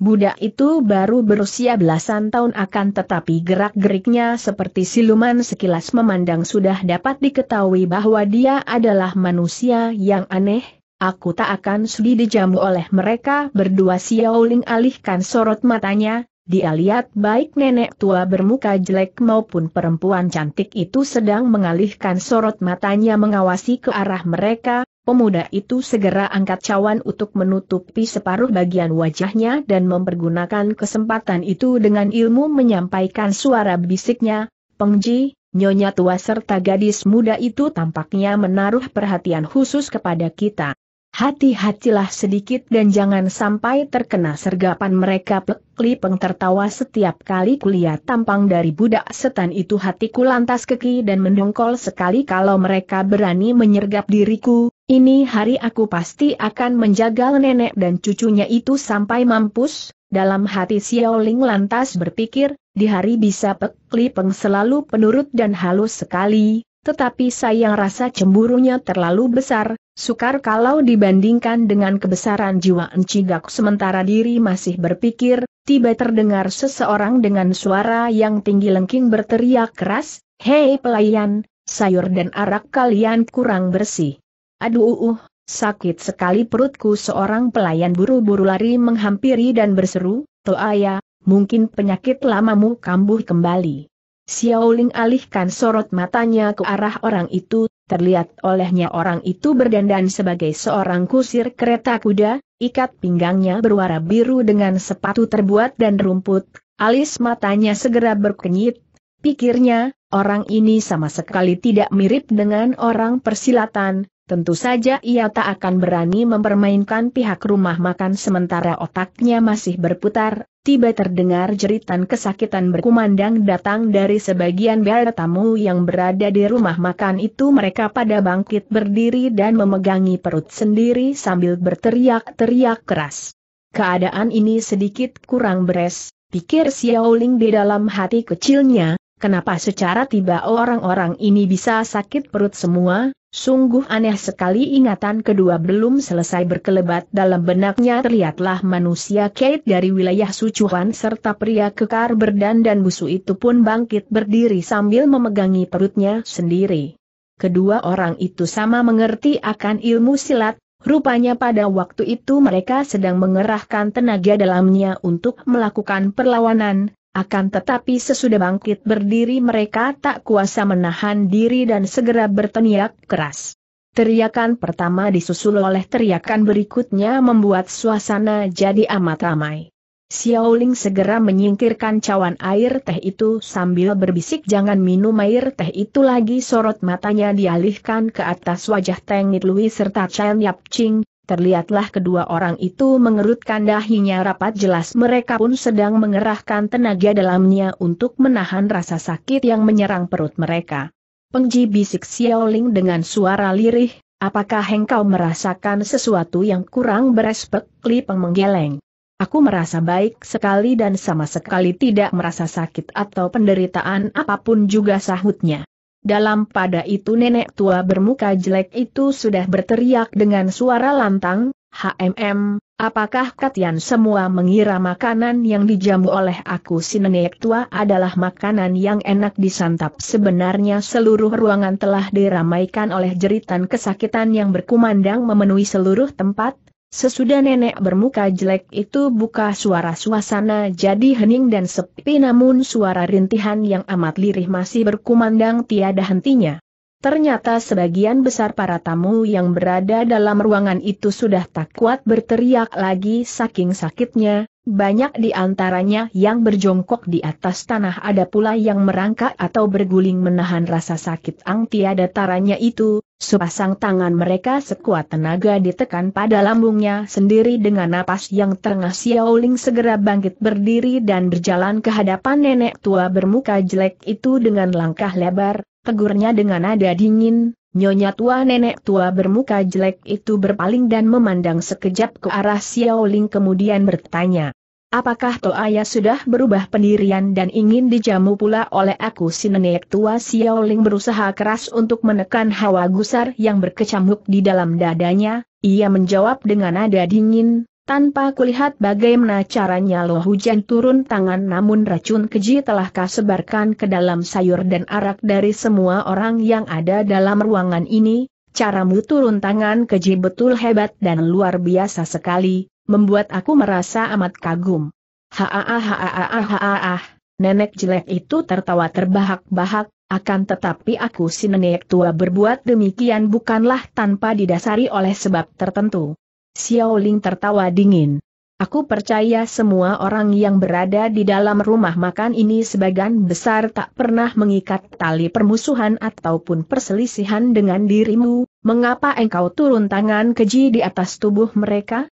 Budak itu baru berusia belasan tahun akan tetapi gerak-geriknya seperti siluman sekilas memandang sudah dapat diketahui bahwa dia adalah manusia yang aneh, aku tak akan sudi dijamu oleh mereka berdua Xiaoling alihkan sorot matanya, dia lihat baik nenek tua bermuka jelek maupun perempuan cantik itu sedang mengalihkan sorot matanya mengawasi ke arah mereka, pemuda itu segera angkat cawan untuk menutupi separuh bagian wajahnya dan mempergunakan kesempatan itu dengan ilmu menyampaikan suara bisiknya, Pengji, nyonya tua serta gadis muda itu tampaknya menaruh perhatian khusus kepada kita. Hati-hatilah sedikit dan jangan sampai terkena sergapan mereka Lipeng tertawa setiap kali kulihat tampang dari budak setan itu hatiku lantas keki dan mendongkol sekali kalau mereka berani menyergap diriku, ini hari aku pasti akan menjaga nenek dan cucunya itu sampai mampus, dalam hati Xiaoling lantas berpikir, di hari bisa Pekli selalu penurut dan halus sekali, tetapi sayang rasa cemburunya terlalu besar, sukar kalau dibandingkan dengan kebesaran jiwa Encigak sementara diri masih berpikir, tiba terdengar seseorang dengan suara yang tinggi lengking berteriak keras, Hei pelayan, sayur dan arak kalian kurang bersih. Aduh uh, sakit sekali perutku seorang pelayan buru-buru lari menghampiri dan berseru, Toaya, mungkin penyakit lamamu kambuh kembali. Xiaoling alihkan sorot matanya ke arah orang itu, Terlihat olehnya orang itu berdandan sebagai seorang kusir kereta kuda, ikat pinggangnya berwarna biru dengan sepatu terbuat dan rumput, alis matanya segera berkenyit. Pikirnya, orang ini sama sekali tidak mirip dengan orang persilatan, Tentu saja ia tak akan berani mempermainkan pihak rumah makan sementara otaknya masih berputar, tiba terdengar jeritan kesakitan berkumandang datang dari sebagian bel tamu yang berada di rumah makan itu mereka pada bangkit berdiri dan memegangi perut sendiri sambil berteriak-teriak keras. Keadaan ini sedikit kurang beres, pikir Xiaoling di dalam hati kecilnya, Kenapa secara tiba orang-orang ini bisa sakit perut semua? Sungguh aneh sekali ingatan kedua belum selesai berkelebat dalam benaknya terlihatlah manusia Kate dari wilayah sucuhan serta pria kekar berdandan busu itu pun bangkit berdiri sambil memegangi perutnya sendiri. Kedua orang itu sama mengerti akan ilmu silat, Rupanya pada waktu itu mereka sedang mengerahkan tenaga dalamnya untuk melakukan perlawanan, akan tetapi sesudah bangkit berdiri mereka tak kuasa menahan diri dan segera berteriak keras. Teriakan pertama disusul oleh teriakan berikutnya membuat suasana jadi amat ramai. Xiaoling segera menyingkirkan cawan air teh itu sambil berbisik jangan minum air teh itu lagi sorot matanya dialihkan ke atas wajah Teng It Lui serta Chen Yap Ching, Terlihatlah kedua orang itu mengerutkan dahinya rapat jelas mereka pun sedang mengerahkan tenaga dalamnya untuk menahan rasa sakit yang menyerang perut mereka. Pengji bisik Xiaoling dengan suara lirih, apakah engkau merasakan sesuatu yang kurang berespek? Li Peng menggeleng. Aku merasa baik sekali dan sama sekali tidak merasa sakit atau penderitaan apapun juga sahutnya. Dalam pada itu nenek tua bermuka jelek itu sudah berteriak dengan suara lantang, HMM, apakah kalian semua mengira makanan yang dijamu oleh aku si nenek tua adalah makanan yang enak disantap? Sebenarnya seluruh ruangan telah diramaikan oleh jeritan kesakitan yang berkumandang memenuhi seluruh tempat, Sesudah nenek bermuka jelek itu buka suara suasana jadi hening dan sepi namun suara rintihan yang amat lirih masih berkumandang tiada hentinya. Ternyata sebagian besar para tamu yang berada dalam ruangan itu sudah tak kuat berteriak lagi saking sakitnya, banyak di antaranya yang berjongkok di atas tanah ada pula yang merangkak atau berguling menahan rasa sakit ang tiada taranya itu, sepasang tangan mereka sekuat tenaga ditekan pada lambungnya sendiri dengan napas yang tengah siauling segera bangkit berdiri dan berjalan ke hadapan nenek tua bermuka jelek itu dengan langkah lebar, tegurnya dengan nada dingin, nyonya tua nenek tua bermuka jelek itu berpaling dan memandang sekejap ke arah Xiao Ling kemudian bertanya. Apakah Toaya sudah berubah pendirian dan ingin dijamu pula oleh aku si nenek tua Xiao Ling berusaha keras untuk menekan hawa gusar yang berkecamuk di dalam dadanya, ia menjawab dengan nada dingin, tanpa kulihat bagaimana caranya loh Hujan turun tangan namun racun keji telah kasebarkan ke dalam sayur dan arak dari semua orang yang ada dalam ruangan ini, caramu turun tangan keji betul hebat dan luar biasa sekali, membuat aku merasa amat kagum. Haaahaaahaaah, nenek jelek itu tertawa terbahak-bahak, akan tetapi aku si nenek tua berbuat demikian bukanlah tanpa didasari oleh sebab tertentu. Xiao Ling tertawa dingin. Aku percaya semua orang yang berada di dalam rumah makan ini sebagian besar tak pernah mengikat tali permusuhan ataupun perselisihan dengan dirimu, mengapa engkau turun tangan keji di atas tubuh mereka?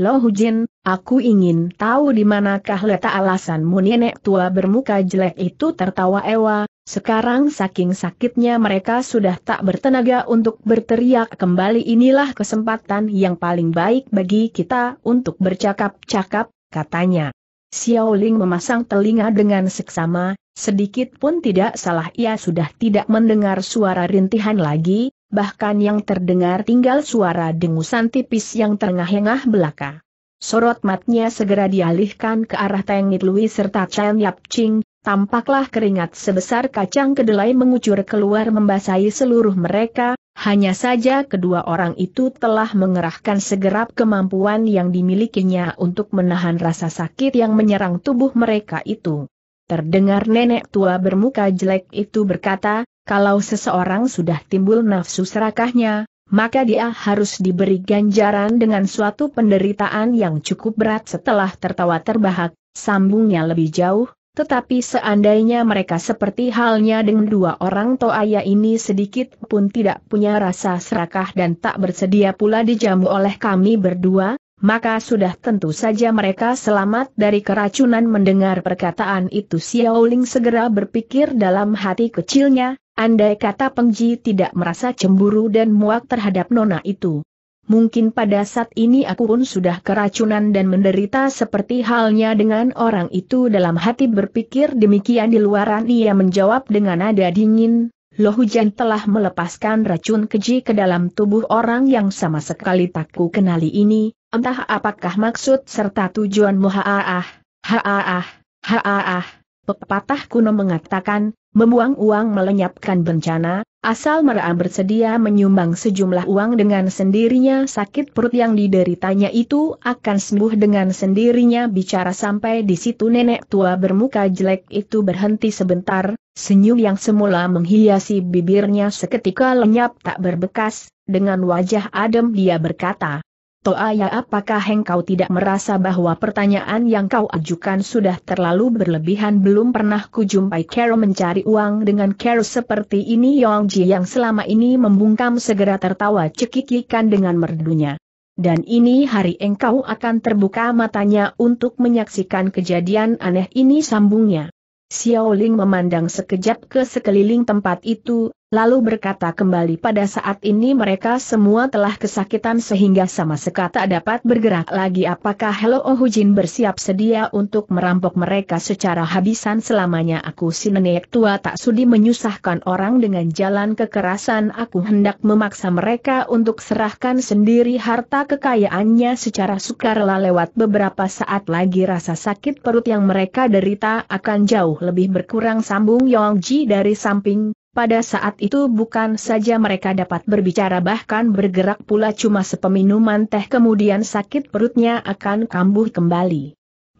Lo Hujin, aku ingin tahu di manakah letak alasanmu nenek tua bermuka jelek itu tertawa ewa, sekarang saking sakitnya mereka sudah tak bertenaga untuk berteriak kembali inilah kesempatan yang paling baik bagi kita untuk bercakap-cakap, katanya. Xiaoling memasang telinga dengan seksama, sedikit pun tidak salah ia sudah tidak mendengar suara rintihan lagi, bahkan yang terdengar tinggal suara dengusan tipis yang terengah-engah belaka. Sorot matnya segera dialihkan ke arah Tengit Louis Lui serta Chen Yap Ching, tampaklah keringat sebesar kacang kedelai mengucur keluar membasahi seluruh mereka, hanya saja kedua orang itu telah mengerahkan segerap kemampuan yang dimilikinya untuk menahan rasa sakit yang menyerang tubuh mereka itu. Terdengar nenek tua bermuka jelek itu berkata, kalau seseorang sudah timbul nafsu serakahnya, maka dia harus diberi ganjaran dengan suatu penderitaan yang cukup berat setelah tertawa terbahak, sambungnya lebih jauh, tetapi seandainya mereka seperti halnya dengan dua orang toaya ini sedikit pun tidak punya rasa serakah dan tak bersedia pula dijamu oleh kami berdua, maka sudah tentu saja mereka selamat dari keracunan mendengar perkataan itu Xiaoling segera berpikir dalam hati kecilnya, andai kata Pengji tidak merasa cemburu dan muak terhadap nona itu mungkin pada saat ini aku pun sudah keracunan dan menderita seperti halnya dengan orang itu dalam hati berpikir demikian di luaran ia menjawab dengan nada dingin, loh hujan telah melepaskan racun keji ke dalam tubuh orang yang sama sekali tak ku kenali ini, entah apakah maksud serta tujuan muha'ah, ha'ah, ha'ah. Ha -ah. Pepatah kuno mengatakan, membuang uang melenyapkan bencana, asal mereka bersedia menyumbang sejumlah uang dengan sendirinya sakit perut yang dideritanya itu akan sembuh dengan sendirinya bicara sampai di situ nenek tua bermuka jelek itu berhenti sebentar, senyum yang semula menghiasi bibirnya seketika lenyap tak berbekas, dengan wajah adem dia berkata, Toaya apakah engkau tidak merasa bahwa pertanyaan yang kau ajukan sudah terlalu berlebihan belum pernah kujumpai Carol mencari uang dengan Carol seperti ini Yong Ji yang selama ini membungkam segera tertawa cekikikan dengan merdunya. Dan ini hari engkau akan terbuka matanya untuk menyaksikan kejadian aneh ini sambungnya. Xiao Ling memandang sekejap ke sekeliling tempat itu, lalu berkata kembali pada saat ini mereka semua telah kesakitan sehingga sama sekali tak dapat bergerak lagi apakah Hello Ohujin bersiap sedia untuk merampok mereka secara habisan selamanya aku si nenek tua tak sudi menyusahkan orang dengan jalan kekerasan aku hendak memaksa mereka untuk serahkan sendiri harta kekayaannya secara sukarela lewat beberapa saat lagi rasa sakit perut yang mereka derita akan jauh lebih berkurang sambung Yong Ji dari samping pada saat itu bukan saja mereka dapat berbicara bahkan bergerak pula cuma sepeminuman teh kemudian sakit perutnya akan kambuh kembali.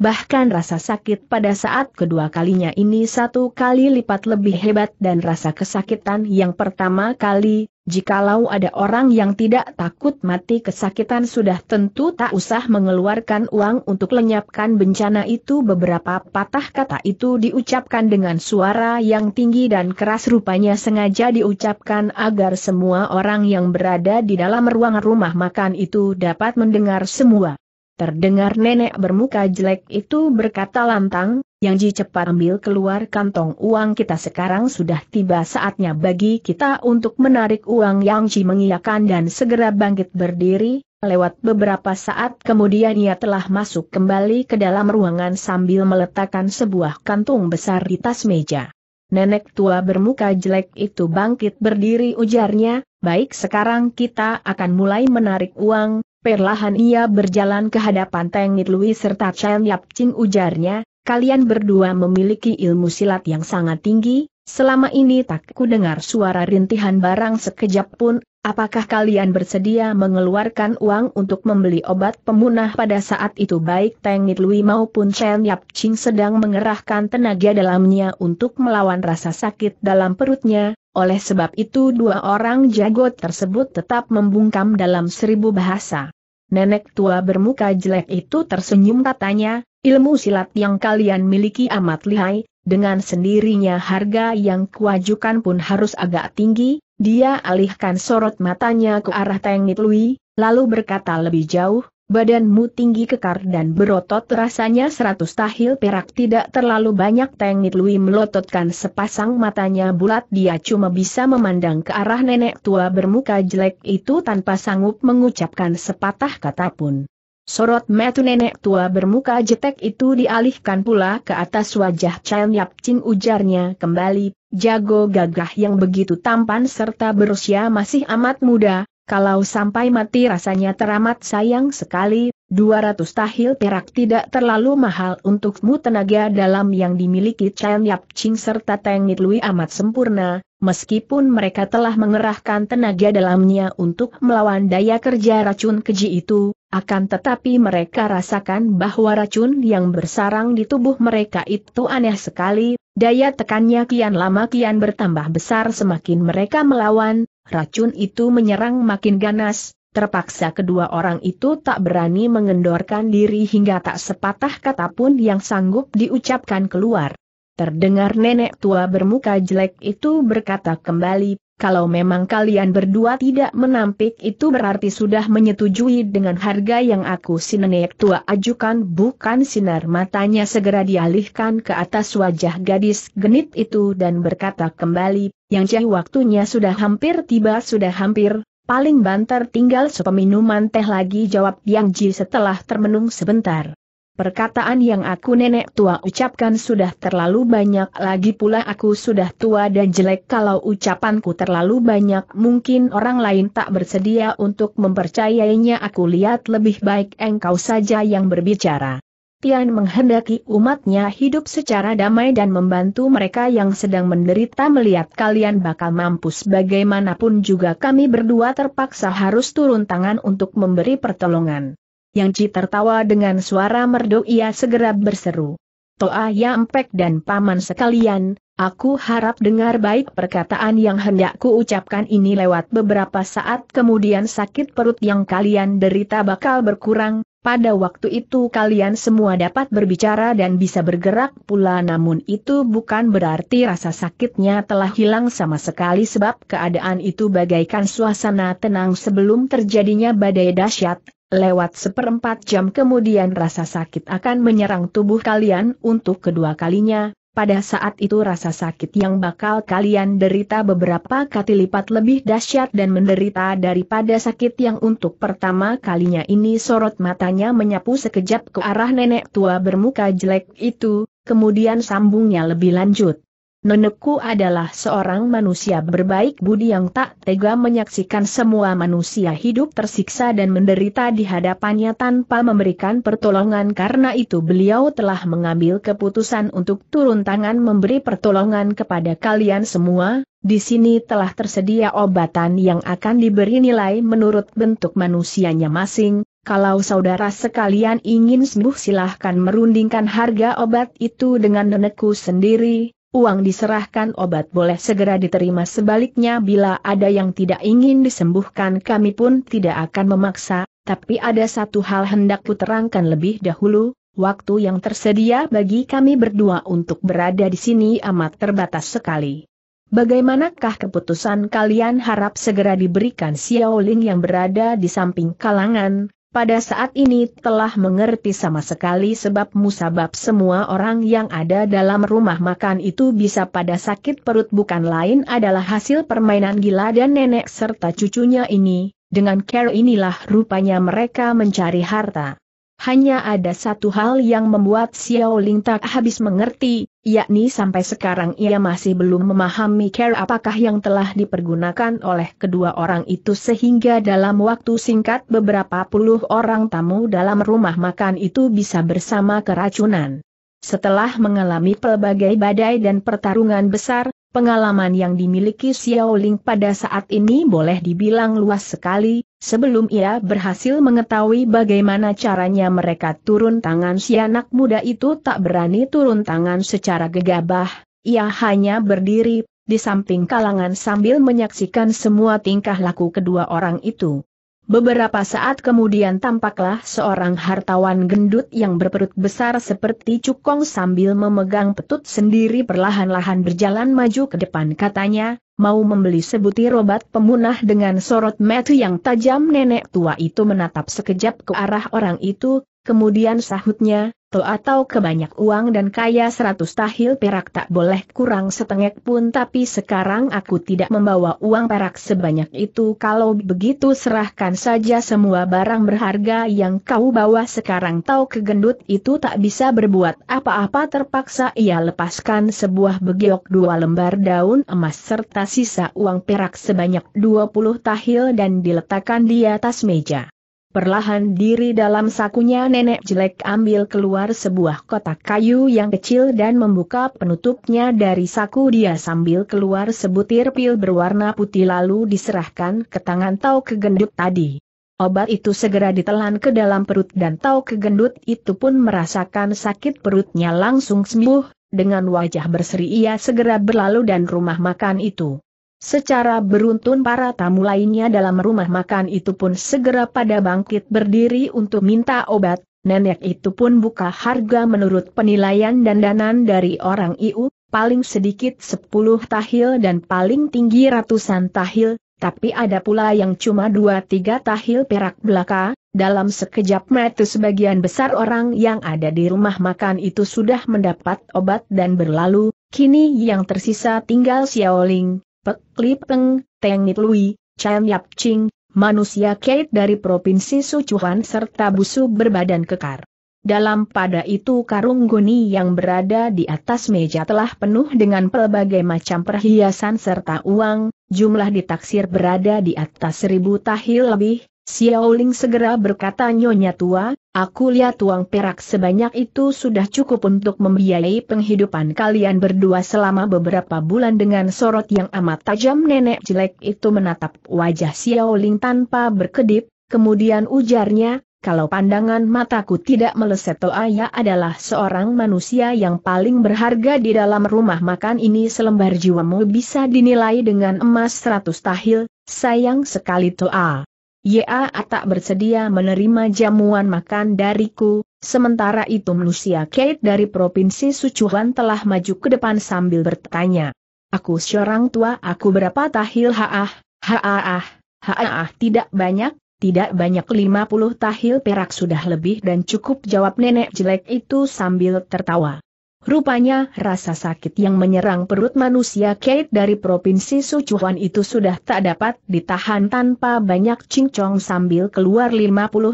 Bahkan rasa sakit pada saat kedua kalinya ini satu kali lipat lebih hebat dan rasa kesakitan yang pertama kali, jikalau ada orang yang tidak takut mati kesakitan sudah tentu tak usah mengeluarkan uang untuk lenyapkan bencana itu beberapa patah kata itu diucapkan dengan suara yang tinggi dan keras rupanya sengaja diucapkan agar semua orang yang berada di dalam ruang rumah makan itu dapat mendengar semua. Terdengar nenek bermuka jelek itu berkata lantang, yang ji cepat ambil keluar kantong uang kita sekarang sudah tiba saatnya bagi kita untuk menarik uang yang Ji mengiyakan dan segera bangkit berdiri, lewat beberapa saat kemudian ia telah masuk kembali ke dalam ruangan sambil meletakkan sebuah kantung besar di tas meja. Nenek tua bermuka jelek itu bangkit berdiri ujarnya, baik sekarang kita akan mulai menarik uang, Perlahan ia berjalan ke hadapan Teng Nitlui serta Chen Yap Chin ujarnya, kalian berdua memiliki ilmu silat yang sangat tinggi, selama ini tak kudengar suara rintihan barang sekejap pun, apakah kalian bersedia mengeluarkan uang untuk membeli obat pemunah pada saat itu baik Teng Nitlui maupun Chen Yap Chin sedang mengerahkan tenaga dalamnya untuk melawan rasa sakit dalam perutnya, oleh sebab itu dua orang jago tersebut tetap membungkam dalam seribu bahasa. Nenek tua bermuka jelek itu tersenyum katanya, ilmu silat yang kalian miliki amat lihai, dengan sendirinya harga yang kuajukan pun harus agak tinggi, dia alihkan sorot matanya ke arah Tengit Lui, lalu berkata lebih jauh, Badanmu tinggi kekar dan berotot rasanya seratus tahil perak tidak terlalu banyak tengit Lui melototkan sepasang matanya bulat dia cuma bisa memandang ke arah nenek tua bermuka jelek itu tanpa sanggup mengucapkan sepatah kata pun. Sorot metu nenek tua bermuka jetek itu dialihkan pula ke atas wajah Chan Yap Chin ujarnya kembali, jago gagah yang begitu tampan serta berusia masih amat muda, kalau sampai mati rasanya teramat sayang sekali, 200 tahil perak tidak terlalu mahal untukmu tenaga dalam yang dimiliki Chan Yap Ching serta Teng It Lui amat sempurna, meskipun mereka telah mengerahkan tenaga dalamnya untuk melawan daya kerja racun keji itu, akan tetapi mereka rasakan bahwa racun yang bersarang di tubuh mereka itu aneh sekali, daya tekannya kian lama kian bertambah besar semakin mereka melawan, Racun itu menyerang makin ganas, terpaksa kedua orang itu tak berani mengendorkan diri hingga tak sepatah kata pun yang sanggup diucapkan keluar. Terdengar nenek tua bermuka jelek itu berkata kembali, kalau memang kalian berdua tidak menampik itu berarti sudah menyetujui dengan harga yang aku si nenek tua ajukan bukan sinar matanya segera dialihkan ke atas wajah gadis genit itu dan berkata kembali, yang jauh waktunya sudah hampir tiba sudah hampir, paling banter tinggal sepeminuman teh lagi jawab Yang Ji setelah termenung sebentar. Perkataan yang aku nenek tua ucapkan sudah terlalu banyak lagi pula aku sudah tua dan jelek kalau ucapanku terlalu banyak mungkin orang lain tak bersedia untuk mempercayainya aku lihat lebih baik engkau saja yang berbicara. Tian menghendaki umatnya hidup secara damai dan membantu mereka yang sedang menderita melihat kalian bakal mampus bagaimanapun juga kami berdua terpaksa harus turun tangan untuk memberi pertolongan. Yang Ji tertawa dengan suara merdu ia segera berseru. Toa Yampek dan Paman sekalian, aku harap dengar baik perkataan yang hendak ku ucapkan ini lewat beberapa saat kemudian sakit perut yang kalian derita bakal berkurang, pada waktu itu kalian semua dapat berbicara dan bisa bergerak pula namun itu bukan berarti rasa sakitnya telah hilang sama sekali sebab keadaan itu bagaikan suasana tenang sebelum terjadinya badai dahsyat, Lewat seperempat jam kemudian rasa sakit akan menyerang tubuh kalian untuk kedua kalinya, pada saat itu rasa sakit yang bakal kalian derita beberapa kali lipat lebih dahsyat dan menderita daripada sakit yang untuk pertama kalinya ini sorot matanya menyapu sekejap ke arah nenek tua bermuka jelek itu, kemudian sambungnya lebih lanjut. Nenekku adalah seorang manusia berbaik budi yang tak tega menyaksikan semua manusia hidup tersiksa dan menderita di hadapannya tanpa memberikan pertolongan karena itu beliau telah mengambil keputusan untuk turun tangan memberi pertolongan kepada kalian semua, di sini telah tersedia obatan yang akan diberi nilai menurut bentuk manusianya masing, kalau saudara sekalian ingin sembuh silahkan merundingkan harga obat itu dengan nenekku sendiri, uang diserahkan obat boleh segera diterima sebaliknya bila ada yang tidak ingin disembuhkan kami pun tidak akan memaksa, tapi ada satu hal hendak kuterangkan lebih dahulu, waktu yang tersedia bagi kami berdua untuk berada di sini amat terbatas sekali. Bagaimanakah keputusan kalian harap segera diberikan Xiao Ling yang berada di samping kalangan, pada saat ini telah mengerti sama sekali sebab musabab semua orang yang ada dalam rumah makan itu bisa pada sakit perut bukan lain adalah hasil permainan gila dan nenek serta cucunya ini, dengan care inilah rupanya mereka mencari harta. Hanya ada satu hal yang membuat Xiao Ling tak habis mengerti, yakni sampai sekarang ia masih belum memahami care apakah yang telah dipergunakan oleh kedua orang itu sehingga dalam waktu singkat beberapa puluh orang tamu dalam rumah makan itu bisa bersama keracunan. Setelah mengalami pelbagai badai dan pertarungan besar, Pengalaman yang dimiliki Xiao Ling pada saat ini boleh dibilang luas sekali, sebelum ia berhasil mengetahui bagaimana caranya mereka turun tangan si anak muda itu tak berani turun tangan secara gegabah, ia hanya berdiri di samping kalangan sambil menyaksikan semua tingkah laku kedua orang itu. Beberapa saat kemudian tampaklah seorang hartawan gendut yang berperut besar seperti cukong sambil memegang petut sendiri perlahan-lahan berjalan maju ke depan katanya, mau membeli sebutir obat pemunah dengan sorot metu yang tajam nenek tua itu menatap sekejap ke arah orang itu, Kemudian sahutnya, to atau kebanyak uang dan kaya seratus tahil perak tak boleh kurang setengah pun tapi sekarang aku tidak membawa uang perak sebanyak itu kalau begitu serahkan saja semua barang berharga yang kau bawa sekarang tahu kegendut itu tak bisa berbuat apa-apa terpaksa ia lepaskan sebuah begiok dua lembar daun emas serta sisa uang perak sebanyak dua puluh tahil dan diletakkan di atas meja. Perlahan diri dalam sakunya nenek jelek ambil keluar sebuah kotak kayu yang kecil dan membuka penutupnya dari saku dia sambil keluar sebutir pil berwarna putih lalu diserahkan ke tangan tau kegendut tadi. Obat itu segera ditelan ke dalam perut dan tau kegendut itu pun merasakan sakit perutnya langsung sembuh, dengan wajah berseri ia segera berlalu dan rumah makan itu. Secara beruntun para tamu lainnya dalam rumah makan itu pun segera pada bangkit berdiri untuk minta obat, nenek itu pun buka harga menurut penilaian dan danan dari orang IU, paling sedikit 10 tahil dan paling tinggi ratusan tahil, tapi ada pula yang cuma 2-3 tahil perak belaka, dalam sekejap mata sebagian besar orang yang ada di rumah makan itu sudah mendapat obat dan berlalu, kini yang tersisa tinggal Xiaoling, Pek Li Peng, Teng Nit Lui, Chan Yap Ching, manusia Kate dari Provinsi Sucuhan serta busu berbadan kekar. Dalam pada itu karung goni yang berada di atas meja telah penuh dengan pelbagai macam perhiasan serta uang, jumlah ditaksir berada di atas seribu tahil lebih, Xiaoling segera berkata nyonya tua, Aku lihat uang perak sebanyak itu sudah cukup untuk membiayai penghidupan kalian berdua selama beberapa bulan dengan sorot yang amat tajam nenek jelek itu menatap wajah Xiao Ling tanpa berkedip, kemudian ujarnya, kalau pandangan mataku tidak meleset Toaya adalah seorang manusia yang paling berharga di dalam rumah makan ini selembar jiwamu bisa dinilai dengan emas seratus tahil, sayang sekali Toa. Ya, tak bersedia menerima jamuan makan dariku, sementara itu manusia Kate dari Provinsi Sucuhan telah maju ke depan sambil bertanya. Aku seorang tua aku berapa tahil haah, haah, haah tidak banyak, tidak banyak Lima puluh tahil perak sudah lebih dan cukup jawab nenek jelek itu sambil tertawa. Rupanya rasa sakit yang menyerang perut manusia Kate dari provinsi Sucuan itu sudah tak dapat ditahan tanpa banyak cincong sambil keluar 50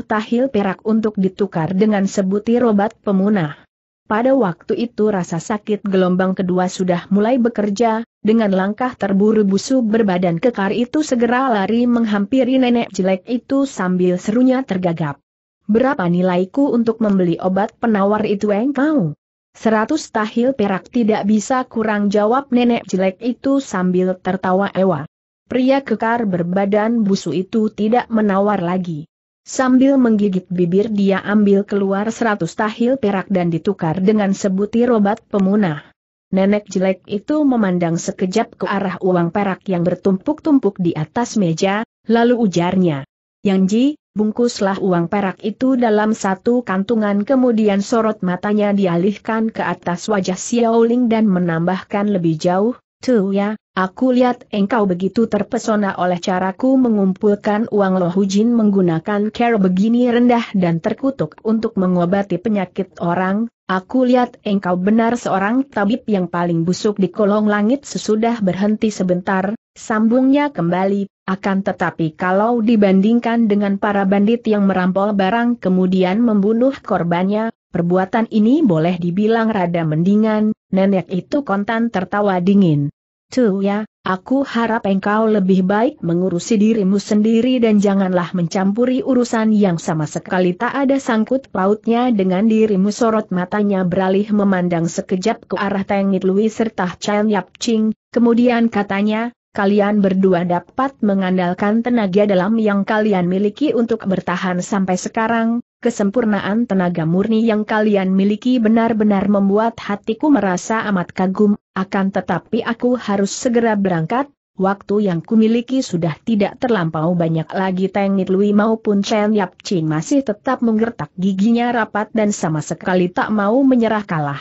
tahil perak untuk ditukar dengan sebutir obat pemunah. Pada waktu itu rasa sakit gelombang kedua sudah mulai bekerja, dengan langkah terburu busu berbadan kekar itu segera lari menghampiri nenek jelek itu sambil serunya tergagap. Berapa nilaiku untuk membeli obat penawar itu engkau? Seratus tahil perak tidak bisa kurang jawab nenek jelek itu sambil tertawa ewa. Pria kekar berbadan busu itu tidak menawar lagi. Sambil menggigit bibir dia ambil keluar seratus tahil perak dan ditukar dengan sebutir obat pemunah. Nenek jelek itu memandang sekejap ke arah uang perak yang bertumpuk-tumpuk di atas meja, lalu ujarnya. Yang Ji, bungkuslah uang perak itu dalam satu kantungan kemudian sorot matanya dialihkan ke atas wajah Xiaoling dan menambahkan lebih jauh, Tuh ya, aku lihat engkau begitu terpesona oleh caraku mengumpulkan uang Lohujin menggunakan care begini rendah dan terkutuk untuk mengobati penyakit orang, Aku lihat engkau benar seorang tabib yang paling busuk di kolong langit sesudah berhenti sebentar, sambungnya kembali, akan tetapi kalau dibandingkan dengan para bandit yang merampol barang kemudian membunuh korbannya, perbuatan ini boleh dibilang rada mendingan, nenek itu kontan tertawa dingin. Tuh ya, aku harap engkau lebih baik mengurusi dirimu sendiri dan janganlah mencampuri urusan yang sama sekali tak ada sangkut pautnya dengan dirimu sorot matanya beralih memandang sekejap ke arah Tengit Louis serta Chan Yap Ching, kemudian katanya, kalian berdua dapat mengandalkan tenaga dalam yang kalian miliki untuk bertahan sampai sekarang, kesempurnaan tenaga murni yang kalian miliki benar-benar membuat hatiku merasa amat kagum, akan tetapi aku harus segera berangkat, waktu yang kumiliki sudah tidak terlampau banyak lagi Teng Nitlui maupun Chen Yap Chin masih tetap menggertak giginya rapat dan sama sekali tak mau menyerah kalah.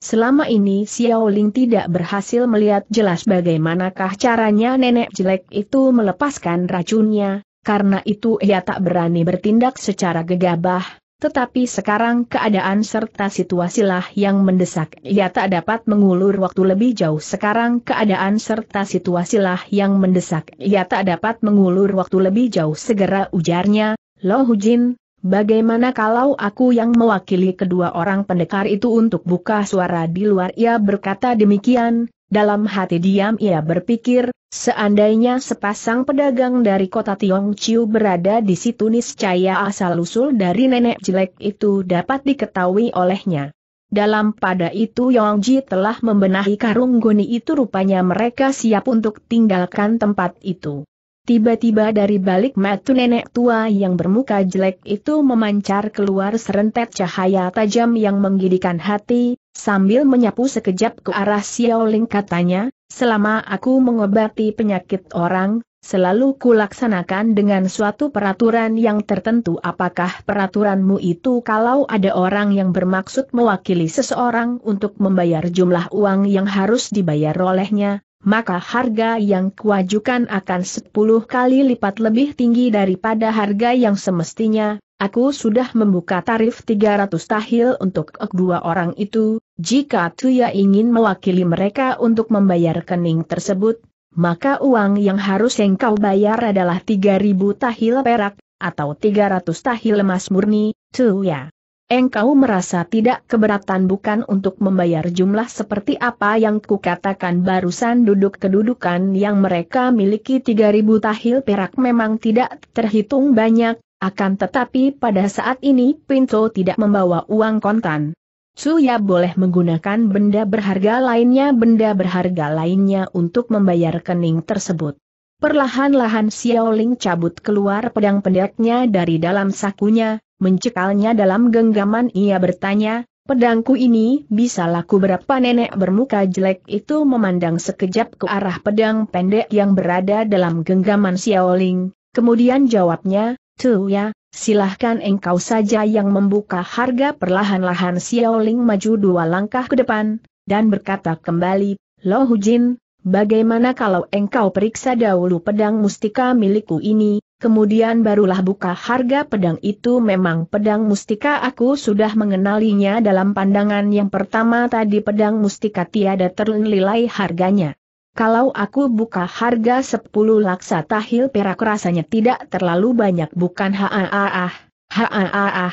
Selama ini Xiao Ling tidak berhasil melihat jelas bagaimanakah caranya nenek jelek itu melepaskan racunnya, karena itu ia tak berani bertindak secara gegabah, tetapi sekarang keadaan serta situasilah yang mendesak ia tak dapat mengulur waktu lebih jauh sekarang keadaan serta situasilah yang mendesak ia tak dapat mengulur waktu lebih jauh segera ujarnya, Lo Hujin, Bagaimana kalau aku yang mewakili kedua orang pendekar itu untuk buka suara di luar ia berkata demikian, dalam hati diam ia berpikir, seandainya sepasang pedagang dari kota Tiong Chiu berada di situ niscaya asal-usul dari nenek jelek itu dapat diketahui olehnya. Dalam pada itu Ji telah membenahi karung goni itu rupanya mereka siap untuk tinggalkan tempat itu. Tiba-tiba dari balik mata nenek tua yang bermuka jelek itu memancar keluar serentet cahaya tajam yang menggidikan hati, sambil menyapu sekejap ke arah Xiaoling katanya, selama aku mengobati penyakit orang, selalu kulaksanakan dengan suatu peraturan yang tertentu apakah peraturanmu itu kalau ada orang yang bermaksud mewakili seseorang untuk membayar jumlah uang yang harus dibayar olehnya, maka harga yang kuajukan akan 10 kali lipat lebih tinggi daripada harga yang semestinya. Aku sudah membuka tarif 300 tahil untuk kedua orang itu, jika Tuya ingin mewakili mereka untuk membayar kening tersebut, maka uang yang harus engkau bayar adalah 3000 tahil perak, atau 300 tahil emas murni, Tuya engkau merasa tidak keberatan bukan untuk membayar jumlah seperti apa yang kukatakan barusan duduk kedudukan yang mereka miliki 3000 tahil perak memang tidak terhitung banyak, akan tetapi pada saat ini Pinto tidak membawa uang kontan. Suya boleh menggunakan benda berharga lainnya benda berharga lainnya untuk membayar kening tersebut. Perlahan-lahan Xiaoling cabut keluar pedang pendeknya dari dalam sakunya, mencekalnya dalam genggaman ia bertanya, pedangku ini bisa laku berapa nenek bermuka jelek itu memandang sekejap ke arah pedang pendek yang berada dalam genggaman Xiaoling, kemudian jawabnya, tuh ya, Silahkan engkau saja yang membuka harga perlahan-lahan Xiaoling maju dua langkah ke depan, dan berkata kembali, Lo Hujin, Bagaimana kalau engkau periksa dahulu pedang mustika milikku ini, kemudian barulah buka harga pedang itu memang pedang mustika aku sudah mengenalinya dalam pandangan yang pertama tadi pedang mustika tiada ternilai harganya. Kalau aku buka harga 10 laksa tahil perak rasanya tidak terlalu banyak bukan haaah, haaah, haaah,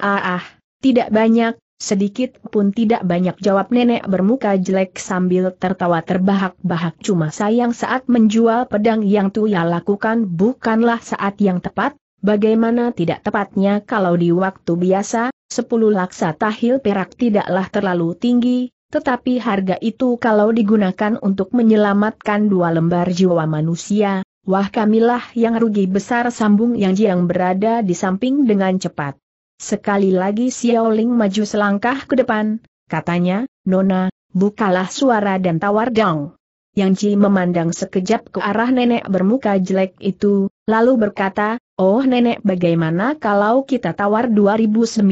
haaah, tidak banyak, Sedikit pun tidak banyak jawab nenek bermuka jelek sambil tertawa terbahak-bahak cuma sayang saat menjual pedang yang Tuya lakukan bukanlah saat yang tepat, bagaimana tidak tepatnya kalau di waktu biasa, 10 laksa tahil perak tidaklah terlalu tinggi, tetapi harga itu kalau digunakan untuk menyelamatkan dua lembar jiwa manusia, wah kamilah yang rugi besar sambung yang jiang berada di samping dengan cepat. Sekali lagi Xiaoling maju selangkah ke depan, katanya, Nona, bukalah suara dan tawar dong. Yang Ji memandang sekejap ke arah nenek bermuka jelek itu, lalu berkata, Oh nenek bagaimana kalau kita tawar 2900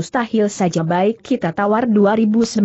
tahil saja baik kita tawar 2900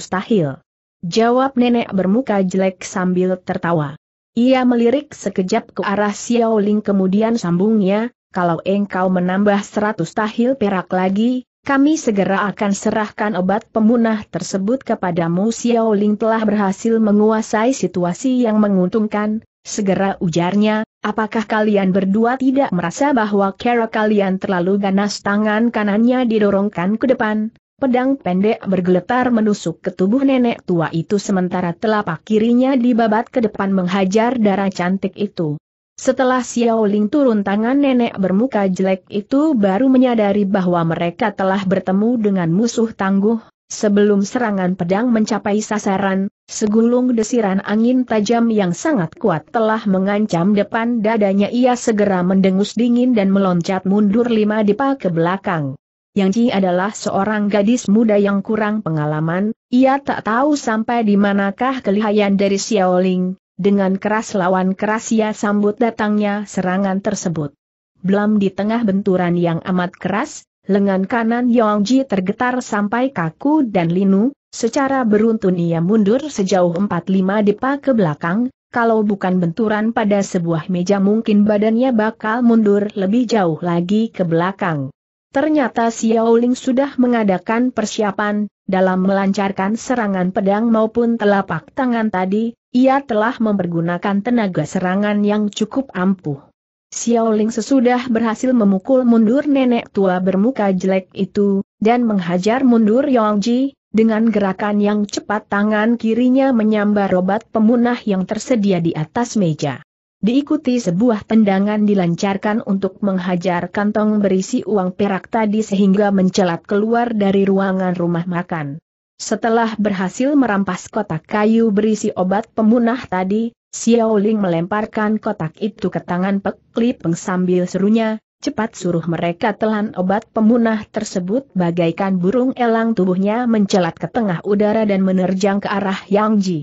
tahil. Jawab nenek bermuka jelek sambil tertawa. Ia melirik sekejap ke arah Xiaoling kemudian sambungnya, kalau engkau menambah seratus tahil perak lagi, kami segera akan serahkan obat pemunah tersebut kepadamu Xiao Ling telah berhasil menguasai situasi yang menguntungkan, segera ujarnya, apakah kalian berdua tidak merasa bahwa cara kalian terlalu ganas tangan kanannya didorongkan ke depan, Pedang pendek bergeletar menusuk ke tubuh nenek tua itu sementara telapak kirinya dibabat ke depan menghajar darah cantik itu. Setelah Xiao Ling turun tangan nenek bermuka jelek itu baru menyadari bahwa mereka telah bertemu dengan musuh tangguh, sebelum serangan pedang mencapai sasaran, segulung desiran angin tajam yang sangat kuat telah mengancam depan dadanya ia segera mendengus dingin dan meloncat mundur lima dipa ke belakang. Yang Ji adalah seorang gadis muda yang kurang pengalaman, ia tak tahu sampai di manakah kelihayan dari Xiao Ling, dengan keras lawan keras ia sambut datangnya serangan tersebut. Belum di tengah benturan yang amat keras, lengan kanan Yongji tergetar sampai kaku dan linu, secara beruntun ia mundur sejauh 45 depa ke belakang, kalau bukan benturan pada sebuah meja mungkin badannya bakal mundur lebih jauh lagi ke belakang. Ternyata Xiao Ling sudah mengadakan persiapan, dalam melancarkan serangan pedang maupun telapak tangan tadi, ia telah mempergunakan tenaga serangan yang cukup ampuh. Xiao Ling sesudah berhasil memukul mundur nenek tua bermuka jelek itu, dan menghajar mundur Yongji, dengan gerakan yang cepat tangan kirinya menyambar obat pemunah yang tersedia di atas meja. Diikuti sebuah tendangan dilancarkan untuk menghajar kantong berisi uang perak tadi sehingga mencelat keluar dari ruangan rumah makan. Setelah berhasil merampas kotak kayu berisi obat pemunah tadi, Xiao Ling melemparkan kotak itu ke tangan Pek Li Peng sambil serunya, cepat suruh mereka telan obat pemunah tersebut bagaikan burung elang tubuhnya mencelat ke tengah udara dan menerjang ke arah Yang Ji.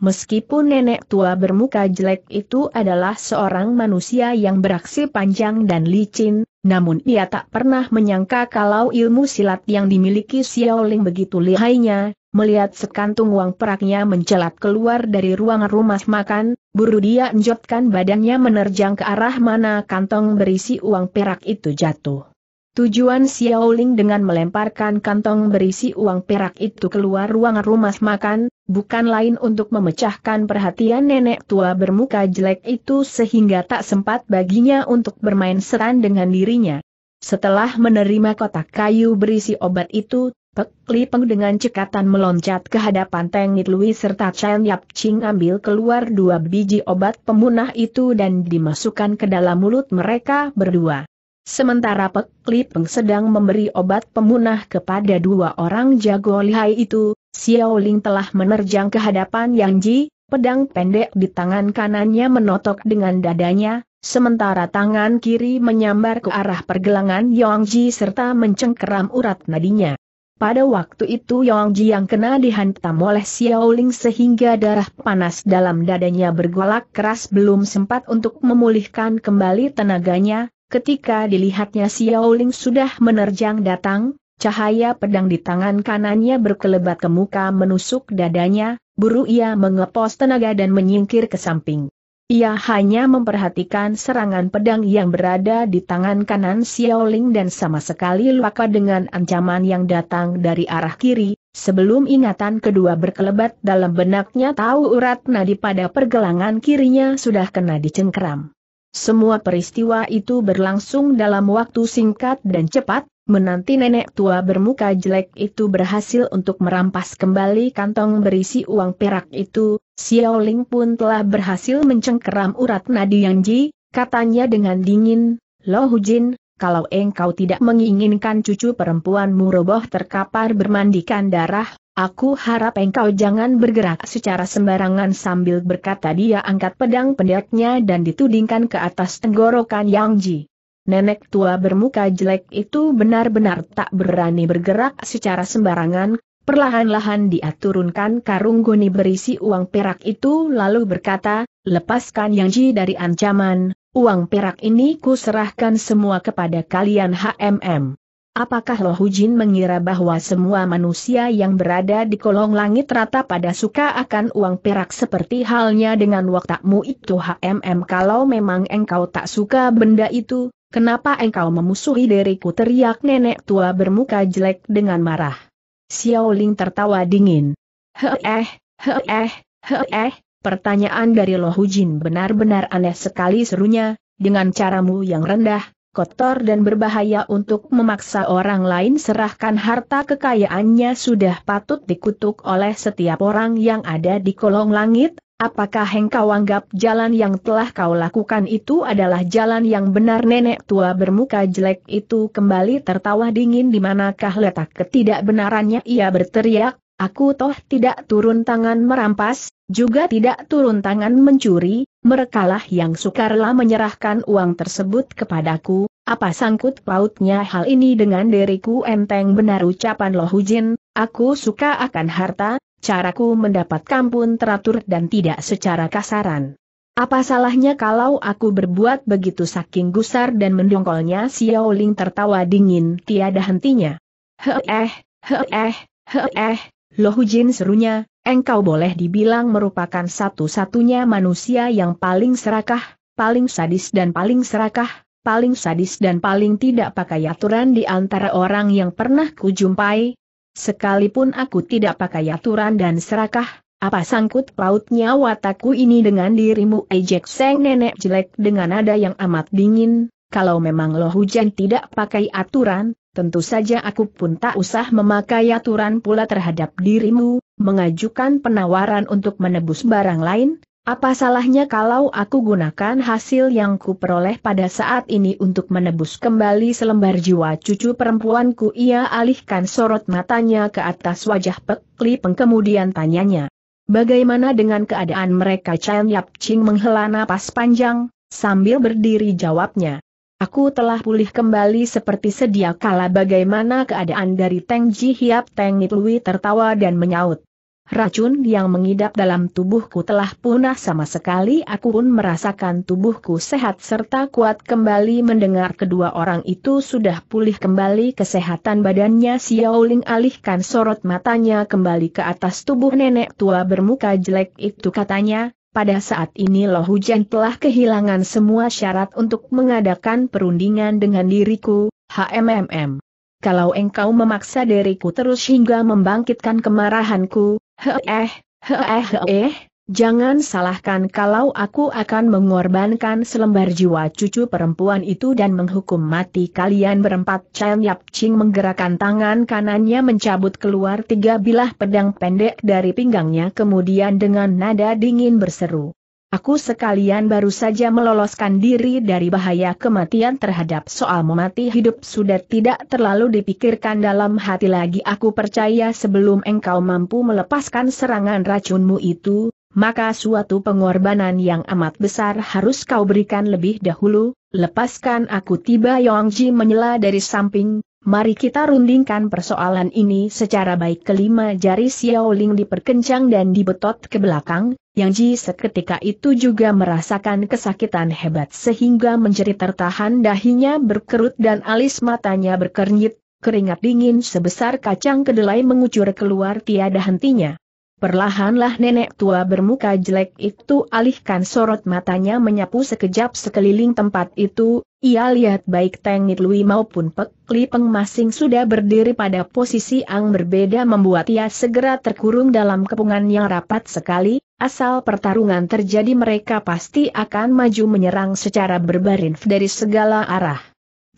Meskipun nenek tua bermuka jelek itu adalah seorang manusia yang beraksi panjang dan licin, namun ia tak pernah menyangka kalau ilmu silat yang dimiliki Xiaoling begitu lihainya, melihat sekantung uang peraknya mencelat keluar dari ruang rumah makan, buru dia enjotkan badannya menerjang ke arah mana kantong berisi uang perak itu jatuh. Tujuan Xiaoling dengan melemparkan kantong berisi uang perak itu keluar ruangan rumah makan, bukan lain untuk memecahkan perhatian nenek tua bermuka jelek itu sehingga tak sempat baginya untuk bermain seran dengan dirinya. Setelah menerima kotak kayu berisi obat itu, Pek Li Peng dengan cekatan meloncat ke hadapan Teng It Lui serta Chen Yap Ching ambil keluar dua biji obat pemunah itu dan dimasukkan ke dalam mulut mereka berdua. Sementara Pek Lipeng sedang memberi obat pemunah kepada dua orang jago lihai itu, Xiao Ling telah menerjang ke hadapan Yang Ji, pedang pendek di tangan kanannya menotok dengan dadanya, sementara tangan kiri menyambar ke arah pergelangan Yang Ji serta mencengkeram urat nadinya. Pada waktu itu Yang Ji yang kena dihantam oleh Xiao Ling sehingga darah panas dalam dadanya bergolak keras belum sempat untuk memulihkan kembali tenaganya, Ketika dilihatnya Xiao Ling sudah menerjang datang, cahaya pedang di tangan kanannya berkelebat ke muka menusuk dadanya, buru ia mengepos tenaga dan menyingkir ke samping. Ia hanya memperhatikan serangan pedang yang berada di tangan kanan Xiao Ling dan sama sekali lupa dengan ancaman yang datang dari arah kiri, sebelum ingatan kedua berkelebat dalam benaknya tahu urat nadi pada pergelangan kirinya sudah kena dicengkram. Semua peristiwa itu berlangsung dalam waktu singkat dan cepat, menanti nenek tua bermuka jelek itu berhasil untuk merampas kembali kantong berisi uang perak itu, Xiao Ling pun telah berhasil mencengkeram urat nadi Yang Ji, katanya dengan dingin, Lo Jin, kalau engkau tidak menginginkan cucu perempuanmu roboh terkapar bermandikan darah, Aku harap engkau jangan bergerak secara sembarangan sambil berkata dia angkat pedang pendeknya dan ditudingkan ke atas tenggorokan Yang Ji. Nenek tua bermuka jelek itu benar-benar tak berani bergerak secara sembarangan, perlahan-lahan dia turunkan karung goni berisi uang perak itu lalu berkata, lepaskan Yang Ji dari ancaman, uang perak ini ku serahkan semua kepada kalian HMM. Apakah Lo Lohujin mengira bahwa semua manusia yang berada di kolong langit rata pada suka akan uang perak seperti halnya dengan waktamu itu HMM kalau memang engkau tak suka benda itu, kenapa engkau memusuhi diriku teriak nenek tua bermuka jelek dengan marah. Xiao Ling tertawa dingin. Eh, eh, he eh, pertanyaan dari Lo Lohujin benar-benar aneh sekali serunya, dengan caramu yang rendah, kotor dan berbahaya untuk memaksa orang lain serahkan harta kekayaannya sudah patut dikutuk oleh setiap orang yang ada di kolong langit, apakah engkau anggap jalan yang telah kau lakukan itu adalah jalan yang benar nenek tua bermuka jelek itu kembali tertawa dingin di manakah letak ketidakbenarannya ia berteriak, aku toh tidak turun tangan merampas, juga tidak turun tangan mencuri, merekalah yang sukarela menyerahkan uang tersebut kepadaku, apa sangkut pautnya hal ini dengan diriku enteng benar ucapan Lohujin, aku suka akan harta, caraku mendapat kampun teratur dan tidak secara kasaran. Apa salahnya kalau aku berbuat begitu saking gusar dan mendongkolnya Xiaoling tertawa dingin tiada hentinya. He eh, he eh, he eh, Loh Hujin serunya, Engkau boleh dibilang merupakan satu-satunya manusia yang paling serakah, paling sadis dan paling serakah, paling sadis dan paling tidak pakai aturan di antara orang yang pernah kujumpai. Sekalipun aku tidak pakai aturan dan serakah, apa sangkut pautnya watakku ini dengan dirimu ejek seng nenek jelek dengan nada yang amat dingin, kalau memang lo hujan tidak pakai aturan, Tentu saja aku pun tak usah memakai aturan pula terhadap dirimu, mengajukan penawaran untuk menebus barang lain, apa salahnya kalau aku gunakan hasil yang kuperoleh pada saat ini untuk menebus kembali selembar jiwa cucu perempuanku ia alihkan sorot matanya ke atas wajah Pekli pengkemudian kemudian tanyanya. Bagaimana dengan keadaan mereka Chan Yap Ching menghela napas panjang, sambil berdiri jawabnya. Aku telah pulih kembali seperti sedia kala bagaimana keadaan dari Teng Ji Hiap Teng Nitlui tertawa dan menyaut. Racun yang mengidap dalam tubuhku telah punah sama sekali aku pun merasakan tubuhku sehat serta kuat kembali mendengar kedua orang itu sudah pulih kembali kesehatan badannya Xiaoling alihkan sorot matanya kembali ke atas tubuh nenek tua bermuka jelek itu katanya, pada saat ini Loh Hujan telah kehilangan semua syarat untuk mengadakan perundingan dengan diriku, HMMM. Kalau engkau memaksa diriku terus hingga membangkitkan kemarahanku, heeh, heeh heeh, Jangan salahkan kalau aku akan mengorbankan selembar jiwa cucu perempuan itu dan menghukum mati kalian berempat. Chen Yap Ching menggerakkan tangan kanannya mencabut keluar tiga bilah pedang pendek dari pinggangnya kemudian dengan nada dingin berseru. Aku sekalian baru saja meloloskan diri dari bahaya kematian terhadap soal memati hidup sudah tidak terlalu dipikirkan dalam hati lagi aku percaya sebelum engkau mampu melepaskan serangan racunmu itu, maka suatu pengorbanan yang amat besar harus kau berikan lebih dahulu, lepaskan aku tiba Yong Ji menyela dari samping, mari kita rundingkan persoalan ini secara baik kelima jari Xiao Ling diperkencang dan dibetot ke belakang, Yang Ji seketika itu juga merasakan kesakitan hebat sehingga menjerit tertahan dahinya berkerut dan alis matanya berkernyit, keringat dingin sebesar kacang kedelai mengucur keluar tiada hentinya. Perlahanlah nenek tua bermuka jelek itu alihkan sorot matanya menyapu sekejap sekeliling tempat itu, ia lihat baik Teng Nitlui maupun Pek Li Peng masing sudah berdiri pada posisi yang berbeda membuat ia segera terkurung dalam kepungan yang rapat sekali, asal pertarungan terjadi mereka pasti akan maju menyerang secara berbarin dari segala arah.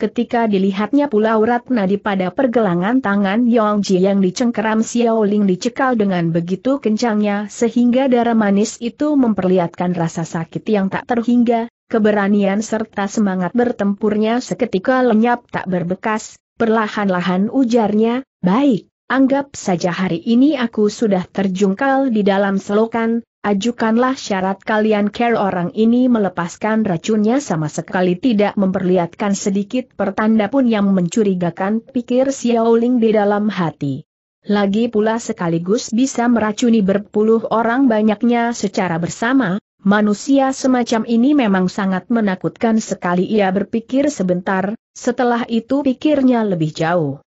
Ketika dilihatnya pula urat nadi pada pergelangan tangan Yong Ji yang dicengkeram Ling dicekal dengan begitu kencangnya sehingga darah manis itu memperlihatkan rasa sakit yang tak terhingga, keberanian serta semangat bertempurnya seketika lenyap tak berbekas, perlahan-lahan ujarnya, baik, anggap saja hari ini aku sudah terjungkal di dalam selokan, ajukanlah syarat kalian care orang ini melepaskan racunnya sama sekali tidak memperlihatkan sedikit pertanda pun yang mencurigakan pikir Xiaoling di dalam hati. Lagi pula sekaligus bisa meracuni berpuluh orang banyaknya secara bersama, manusia semacam ini memang sangat menakutkan sekali ia berpikir sebentar, setelah itu pikirnya lebih jauh.